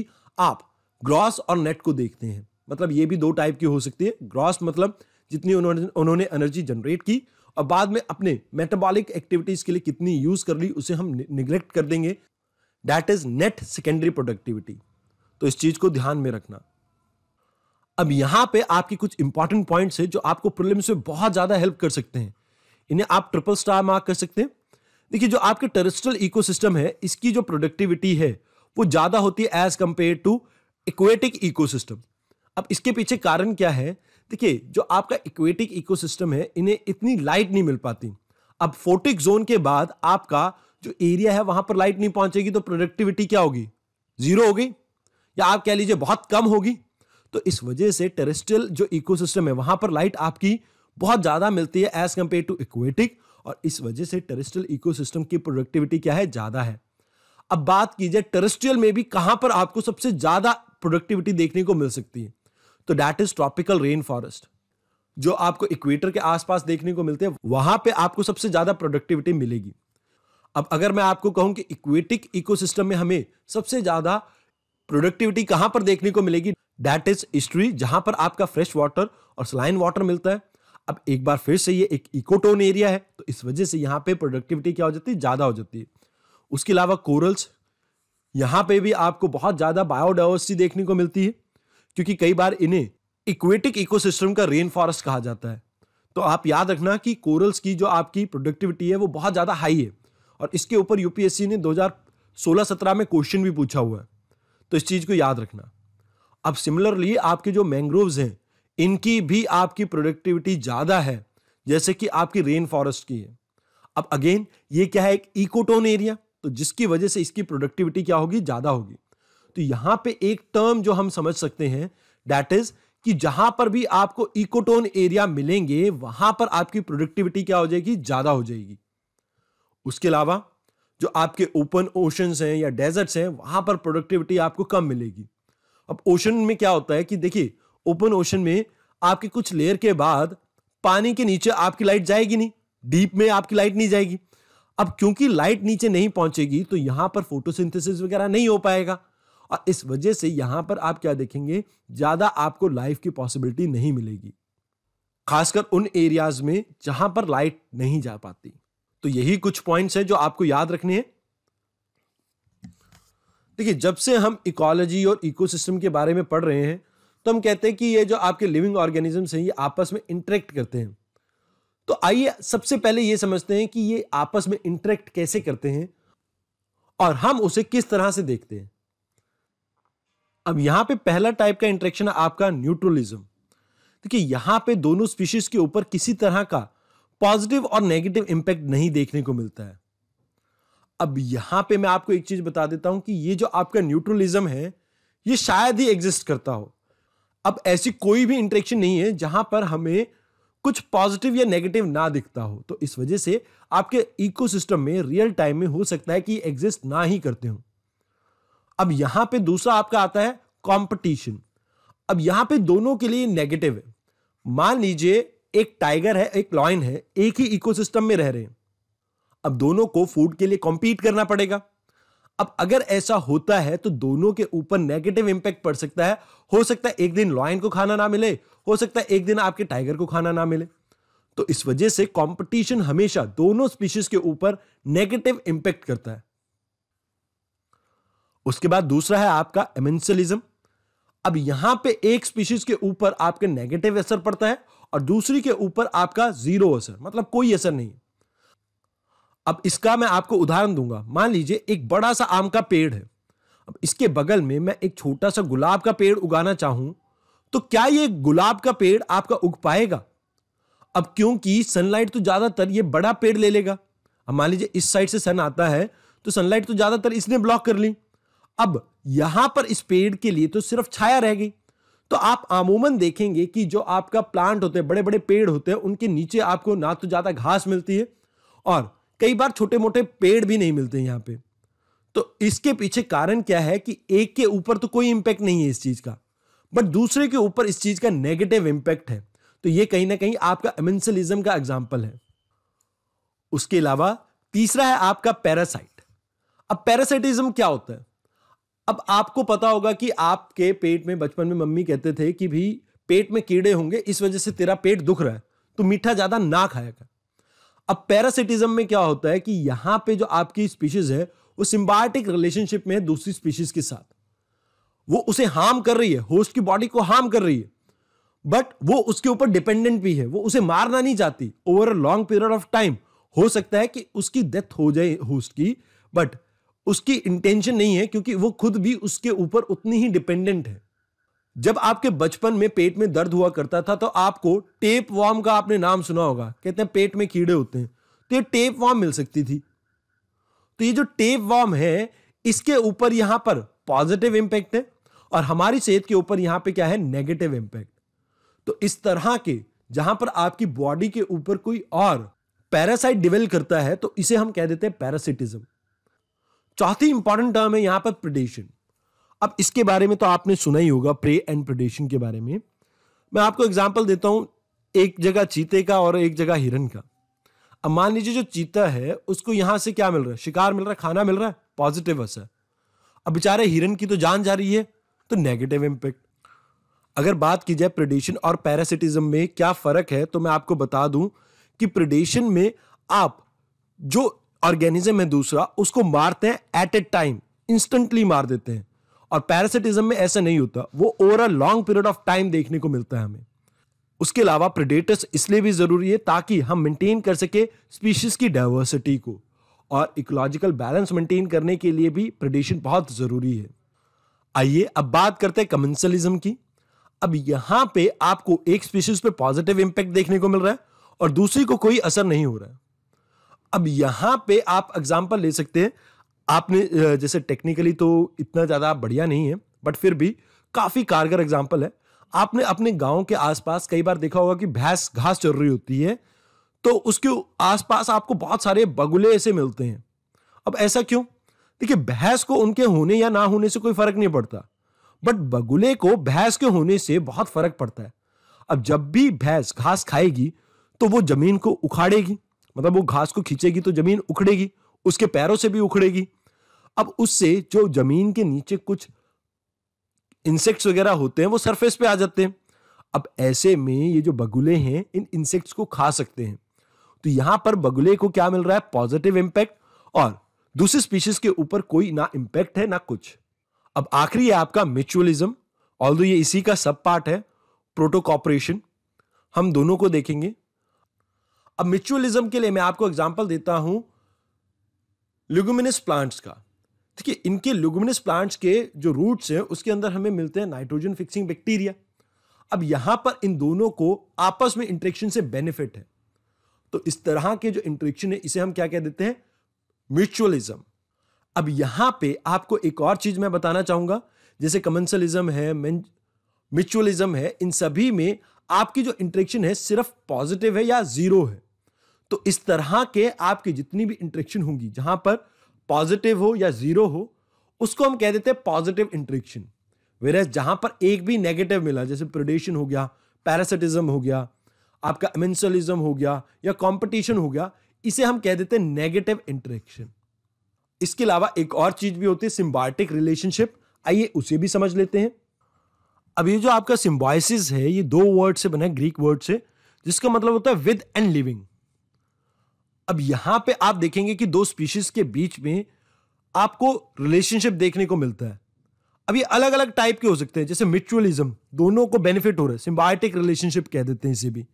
आप ग्रॉस और नेट को देखते हैं मतलब ये भी दो टाइप की हो सकती है ग्रॉस मतलब जितनी उन्होंने उन्होंने एनर्जी जनरेट की और बाद में अपने मेटाबॉलिक एक्टिविटीज़ के लिए कितनी यूज़ कर ली उसे हम निगलेक्ट कर देंगे that is net secondary productivity तो इस चीज़ को ध्यान में रखना अब यहां पे आपकी कुछ इंपॉर्टेंट पॉइंट्स है जो आपको प्रॉब्लम से बहुत ज़्यादा हेल्प कर सकते हैं इन्हें आप ट्रिपल स्टार मार्क कर सकते हैं देखिए जो आपके टेरेस्ट्रल इकोसिस्टम है इसकी जो प्रोडक्टिविटी है वो ज़्यादा होती है as compare to aquatic ecosystem अब इसके पीछे कारण क्या है देखिए जो आपका इक्वेटिक इकोसिस्टम है इन्हें इतनी लाइट नहीं मिल पाती अब फोटिक जोन के बाद आपका जो एरिया है वहां पर लाइट नहीं पहुंचेगी तो प्रोडक्टिविटी क्या होगी जीरो होगी या आप कह लीजिए बहुत कम होगी तो इस वजह से टेरेस्ट्रियल जो इकोसिस्टम है वहां पर लाइट आपकी बहुत ज्यादा मिलती है एज कंपेयर टू इक्वेटिक और इस वजह से टेरेस्ट्रियल इकोसिस्टम की प्रोडक्टिविटी क्या है ज्यादा है अब बात कीजिए टेरेस्ट्रियल में भी कहां पर आपको सबसे ज्यादा प्रोडक्टिविटी देखने को मिल सकती है तो that is tropical rain forest जो आपको इक्वेटर के आसपास देखने को मिलते हैं वहां पे आपको सबसे ज्यादा प्रोडक्टिविटी मिलेगी अब अगर मैं आपको कहूं कि इक्वेटिक इकोसिस्टम में हमें सबसे ज्यादा प्रोडक्टिविटी कहां पर देखने को मिलेगी दैट इज हिस्ट्री जहां पर आपका फ्रेश वाटर और स्लाइन वाटर मिलता है अब एक बार फिर से ये एक इकोटोन एरिया है तो इस वजह से यहां पे प्रोडक्टिविटी क्या हो जाती है ज़्यादा हो जाती है उसके अलावा कोरल्स यहां पे भी आपको बहुत ज़्यादा बायोडाइवर्सिटी देखने को मिलती है क्योंकि कई बार इन्हें इक्वेटिक इकोसिस्टम का रेन फॉरेस्ट कहा जाता है तो आप याद रखना कि कोरल्स की जो आपकी प्रोडक्टिविटी है वो बहुत ज़्यादा हाई है और इसके ऊपर यूपीएससी ने 2016-17 में क्वेश्चन भी पूछा हुआ है तो इस चीज़ को याद रखना अब सिमिलरली आपके जो मैंग्रोव्स हैं इनकी भी आपकी प्रोडक्टिविटी ज़्यादा है जैसे कि आपकी रेन फॉरेस्ट की है अब अगेन ये क्या है एक इकोटोन एरिया तो जिसकी वजह से इसकी प्रोडक्टिविटी क्या होगी ज़्यादा होगी तो यहां पे एक टर्म जो हम समझ सकते हैं दैट इज कि जहां पर भी आपको इकोटोन एरिया मिलेंगे वहां पर आपकी प्रोडक्टिविटी क्या हो जाएगी ज्यादा हो जाएगी उसके अलावा जो आपके ओपन ओशन हैं या डेजर्ट्स हैं वहां पर प्रोडक्टिविटी आपको कम मिलेगी अब ओशन में क्या होता है कि देखिए ओपन ओशन में आपके कुछ लेयर के बाद पानी के नीचे आपकी लाइट जाएगी नहीं डीप में आपकी लाइट नहीं जाएगी अब क्योंकि लाइट नीचे नहीं पहुंचेगी तो यहां पर फोटोसिंथेसिस वगैरह नहीं हो पाएगा और इस वजह से यहां पर आप क्या देखेंगे ज़्यादा आपको लाइफ की पॉसिबिलिटी नहीं मिलेगी खासकर उन एरियाज में जहां पर लाइट नहीं जा पाती तो यही कुछ पॉइंट्स हैं जो आपको याद रखने हैं देखिए जब से हम इकोलॉजी और इकोसिस्टम के बारे में पढ़ रहे हैं तो हम कहते हैं कि ये जो आपके लिविंग ऑर्गेनिजम्स हैं ये आपस में इंटरेक्ट करते हैं तो आइए सबसे पहले ये समझते हैं कि ये आपस में इंटरेक्ट कैसे करते हैं और हम उसे किस तरह से देखते हैं अब यहां पे पहला टाइप का इंट्रेक्शन है आपका न्यूट्रलिज्म देखिए यहां पे दोनों स्पीशीज के ऊपर किसी तरह का पॉजिटिव और नेगेटिव इंपैक्ट नहीं देखने को मिलता है अब यहां पे मैं आपको एक चीज बता देता हूं कि ये जो आपका न्यूट्रलिज्म है ये शायद ही एग्जिस्ट करता हो अब ऐसी कोई भी इंट्रेक्शन नहीं है जहां पर हमें कुछ पॉजिटिव या नेगेटिव ना दिखता हो तो इस वजह से आपके इकोसिस्टम में रियल टाइम में हो सकता है कि एग्जिस्ट ना ही करते हों अब यहां पे दूसरा आपका आता है कंपटीशन अब यहां पे दोनों के लिए नेगेटिव है मान लीजिए एक टाइगर है एक लॉयन है एक ही इकोसिस्टम में रह रहे हैं अब दोनों को फूड के लिए कॉम्पीट करना पड़ेगा अब अगर ऐसा होता है तो दोनों के ऊपर नेगेटिव इंपैक्ट पड़ सकता है हो सकता है एक दिन लॉयन को खाना ना मिले हो सकता है एक दिन आपके टाइगर को खाना ना मिले तो इस वजह से कंपटीशन हमेशा दोनों स्पीशीज के ऊपर नेगेटिव इंपैक्ट करता है उसके बाद दूसरा है आपका एमेंसलिज्म अब यहां पे एक स्पीशीज के ऊपर आपके नेगेटिव असर पड़ता है और दूसरी के ऊपर आपका जीरो असर मतलब कोई असर नहीं है अब इसका मैं आपको उदाहरण दूंगा मान लीजिए एक बड़ा सा आम का पेड़ है अब इसके बगल में मैं एक छोटा सा गुलाब का पेड़ उगाना चाहूं तो क्या ये गुलाब का पेड़ आपका उग पाएगा अब क्योंकि सनलाइट तो ज्यादातर ये बड़ा पेड़ ले लेगा अब मान लीजिए इस साइड से सन आता है तो सनलाइट तो ज्यादातर इसने ब्लॉक कर ली अब यहां पर इस पेड़ के लिए तो सिर्फ छाया रह गई तो आप आमूमन देखेंगे कि जो आपका प्लांट होते हैं बड़े बड़े पेड़ होते हैं उनके नीचे आपको ना तो ज़्यादा घास मिलती है और कई बार छोटे मोटे पेड़ भी नहीं मिलते यहां पे तो इसके पीछे कारण क्या है कि एक के ऊपर तो कोई इंपैक्ट नहीं है इस चीज़ का बट दूसरे के ऊपर इस चीज़ का नेगेटिव इंपैक्ट है तो ये कहीं ना कहीं आपका एमेंसलिज्म का एग्जाम्पल है उसके अलावा तीसरा है आपका पैरासाइट अब पैरासाइटिज्म क्या होता है अब आपको पता होगा कि आपके पेट में बचपन में मम्मी कहते थे कि भी पेट में कीड़े होंगे इस वजह से तेरा पेट दुख रहा है तो मीठा ज्यादा ना खाया कर अब पैरासिटिज्म में क्या होता है कि यहां पे जो आपकी स्पीशीज है वो सिम्बायोटिक रिलेशनशिप में है दूसरी स्पीशीज के साथ वो उसे हार्म कर रही है होस्ट की बॉडी को हार्म कर रही है बट वो उसके ऊपर डिपेंडेंट भी है वो उसे मारना नहीं चाहती over a long period of time हो सकता है कि उसकी डेथ हो जाए होस्ट की बट उसकी इंटेंशन नहीं है क्योंकि वो खुद भी उसके ऊपर उतनी ही डिपेंडेंट है जब आपके बचपन में पेट में दर्द हुआ करता था तो आपको टेप वॉर्म का आपने नाम सुना होगा कहते हैं पेट में कीड़े होते हैं तो ये टेप वॉर्म मिल सकती थी तो ये जो टेप वॉर्म है इसके ऊपर यहां पर पॉजिटिव इंपैक्ट है और हमारी सेहत के ऊपर यहां पे क्या है नेगेटिव इंपैक्ट तो इस तरह के जहां पर आपकी बॉडी के ऊपर कोई और पैरासाइट डिवेल करता है तो इसे हम कह देते हैं पैरासिटिज्म चौथी इंपॉर्टेंट टर्म है यहां पर प्रिडेशन अब इसके बारे में तो आपने सुना ही होगा प्रे एंड प्रिडेशन के बारे में मैं आपको एग्जाम्पल देता हूं एक जगह चीते का और एक जगह हिरन का अब मान लीजिए जो चीता है उसको यहां से क्या मिल रहा है शिकार मिल रहा है खाना मिल रहा है पॉजिटिव असर अब बेचारे हिरन की तो जान जा रही है तो नेगेटिव इंपैक्ट अगर बात की जाए प्रिडेशन और पैरासिटिज्म में क्या फ़र्क है तो मैं आपको बता दूं कि प्रिडेशन में आप जो ऑर्गेनिज्म है दूसरा उसको मारते हैं एट ए टाइम इंस्टेंटली मार देते हैं और पैरासिटिज्म में ऐसा नहीं होता वो over a long period of time देखने को मिलता है हमें उसके अलावा प्रेडेटर्स इसलिए भी ज़रूरी है ताकि हम मेंटेन कर सके स्पीशीज़ की डाइवर्सिटी को और इकोलॉजिकल बैलेंस मेंटेन करने के लिए भी प्रेडेशन बहुत ज़रूरी है आइए अब बात करते हैं कमेंसलिज्म की अब यहां पे आपको एक स्पीशीज पे पॉजिटिव इंपैक्ट देखने को मिल रहा है और दूसरी को कोई असर नहीं हो रहा है अब यहां पे आप एग्जाम्पल ले सकते हैं आपने जैसे टेक्निकली तो इतना ज़्यादा बढ़िया नहीं है बट फिर भी काफ़ी कारगर एग्जाम्पल है आपने अपने गांव के आसपास कई बार देखा होगा कि भैंस घास चल रही होती है तो उसके आसपास आपको बहुत सारे बगुले ऐसे मिलते हैं अब ऐसा क्यों देखिए भैंस को उनके होने या ना होने से कोई फर्क नहीं पड़ता बट बगुले को भैंस के होने से बहुत फर्क पड़ता है अब जब भी भैंस घास खाएगी तो वो जमीन को उखाड़ेगी मतलब वो घास को खींचेगी तो जमीन उखड़ेगी उसके पैरों से भी उखड़ेगी अब उससे जो जमीन के नीचे कुछ इंसेक्ट्स वगैरह होते हैं वो सरफेस पे आ जाते हैं अब ऐसे में ये जो बगुले हैं इन इंसेक्ट्स को खा सकते हैं तो यहां पर बगुले को क्या मिल रहा है पॉजिटिव इंपैक्ट और दूसरी स्पीशीज के ऊपर कोई ना इंपैक्ट है ना कुछ अब आखिरी है आपका म्यूचुअलिज्म ऑल ये इसी का सब पार्ट है प्रोटोकॉपरेशन हम दोनों को देखेंगे अब म्यूचुअलिज्म के लिए मैं आपको एग्जाम्पल देता हूं लुगुमिनस प्लांट्स का ठीक है इनके लुगुमिनस प्लांट्स के जो रूट्स हैं उसके अंदर हमें मिलते हैं नाइट्रोजन फिक्सिंग बैक्टीरिया अब यहां पर इन दोनों को आपस में इंट्रेक्शन से बेनिफिट है तो इस तरह के जो इंट्रेक्शन है इसे हम क्या कह देते हैं म्यूचुअलिज्म अब यहां पे आपको एक और चीज मैं बताना चाहूंगा जैसे कमेंसलिज्म है म्यूचुअलिज्म है इन सभी में आपकी जो इंट्रेक्शन है सिर्फ पॉजिटिव है या जीरो है तो इस तरह के आपकी जितनी भी इंट्रेक्शन होंगी जहां पर पॉजिटिव हो या जीरो हो उसको हम कह देते हैं पॉजिटिव इंट्रेक्शन वेरस जहां पर एक भी नेगेटिव मिला जैसे प्रोडेशन हो गया पैरासिटिज्म हो गया आपका एमेंसलिज्म हो गया या कंपटीशन हो गया इसे हम कह देते हैं नेगेटिव इंट्रेक्शन इसके अलावा एक और चीज भी होती है सिम्बायोटिक रिलेशनशिप आइए उसे भी समझ लेते हैं अब ये जो आपका सिम्बाइसिस है ये दो वर्ड से बना है ग्रीक वर्ड से जिसका मतलब होता है विद एंड लिविंग अब यहां पे आप देखेंगे कि दो स्पीशीज के बीच में आपको रिलेशनशिप देखने को मिलता है अब ये अलग अलग टाइप के हो सकते हैं जैसे म्यूचुअलिज्म दोनों को बेनिफिट हो रहा है सिम्बायोटिक रिलेशनशिप कह देते हैं इसे भी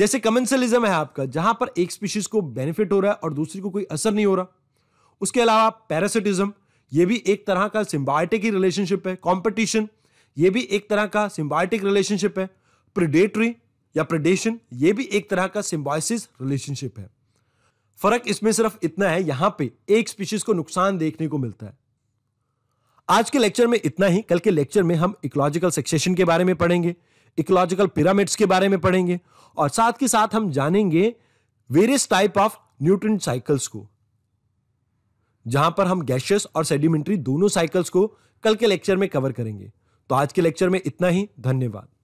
जैसे कमेंसलिज्म है आपका जहां पर एक स्पीशीज को बेनिफिट हो रहा है और दूसरी को कोई असर नहीं हो रहा उसके अलावा पैरासिटिज्म ये भी एक तरह का सिम्बायोटिक ही रिलेशनशिप है कॉम्पिटिशन ये भी एक तरह का सिम्बायोटिक रिलेशनशिप है प्रिडेटरी या प्रिडेशन ये भी एक तरह का सिम्बाइसिस रिलेशनशिप है फर्क इसमें सिर्फ इतना है यहां पे एक स्पीशीज को नुकसान देखने को मिलता है आज के लेक्चर में इतना ही कल के लेक्चर में हम इकोलॉजिकल सक्सेशन के बारे में पढ़ेंगे इकोलॉजिकल पिरामिड्स के बारे में पढ़ेंगे और साथ के साथ हम जानेंगे various type of nutrient cycles को जहां पर हम गैशियस और सेडिमेंट्री दोनों साइकिल्स को कल के लेक्चर में कवर करेंगे तो आज के लेक्चर में इतना ही धन्यवाद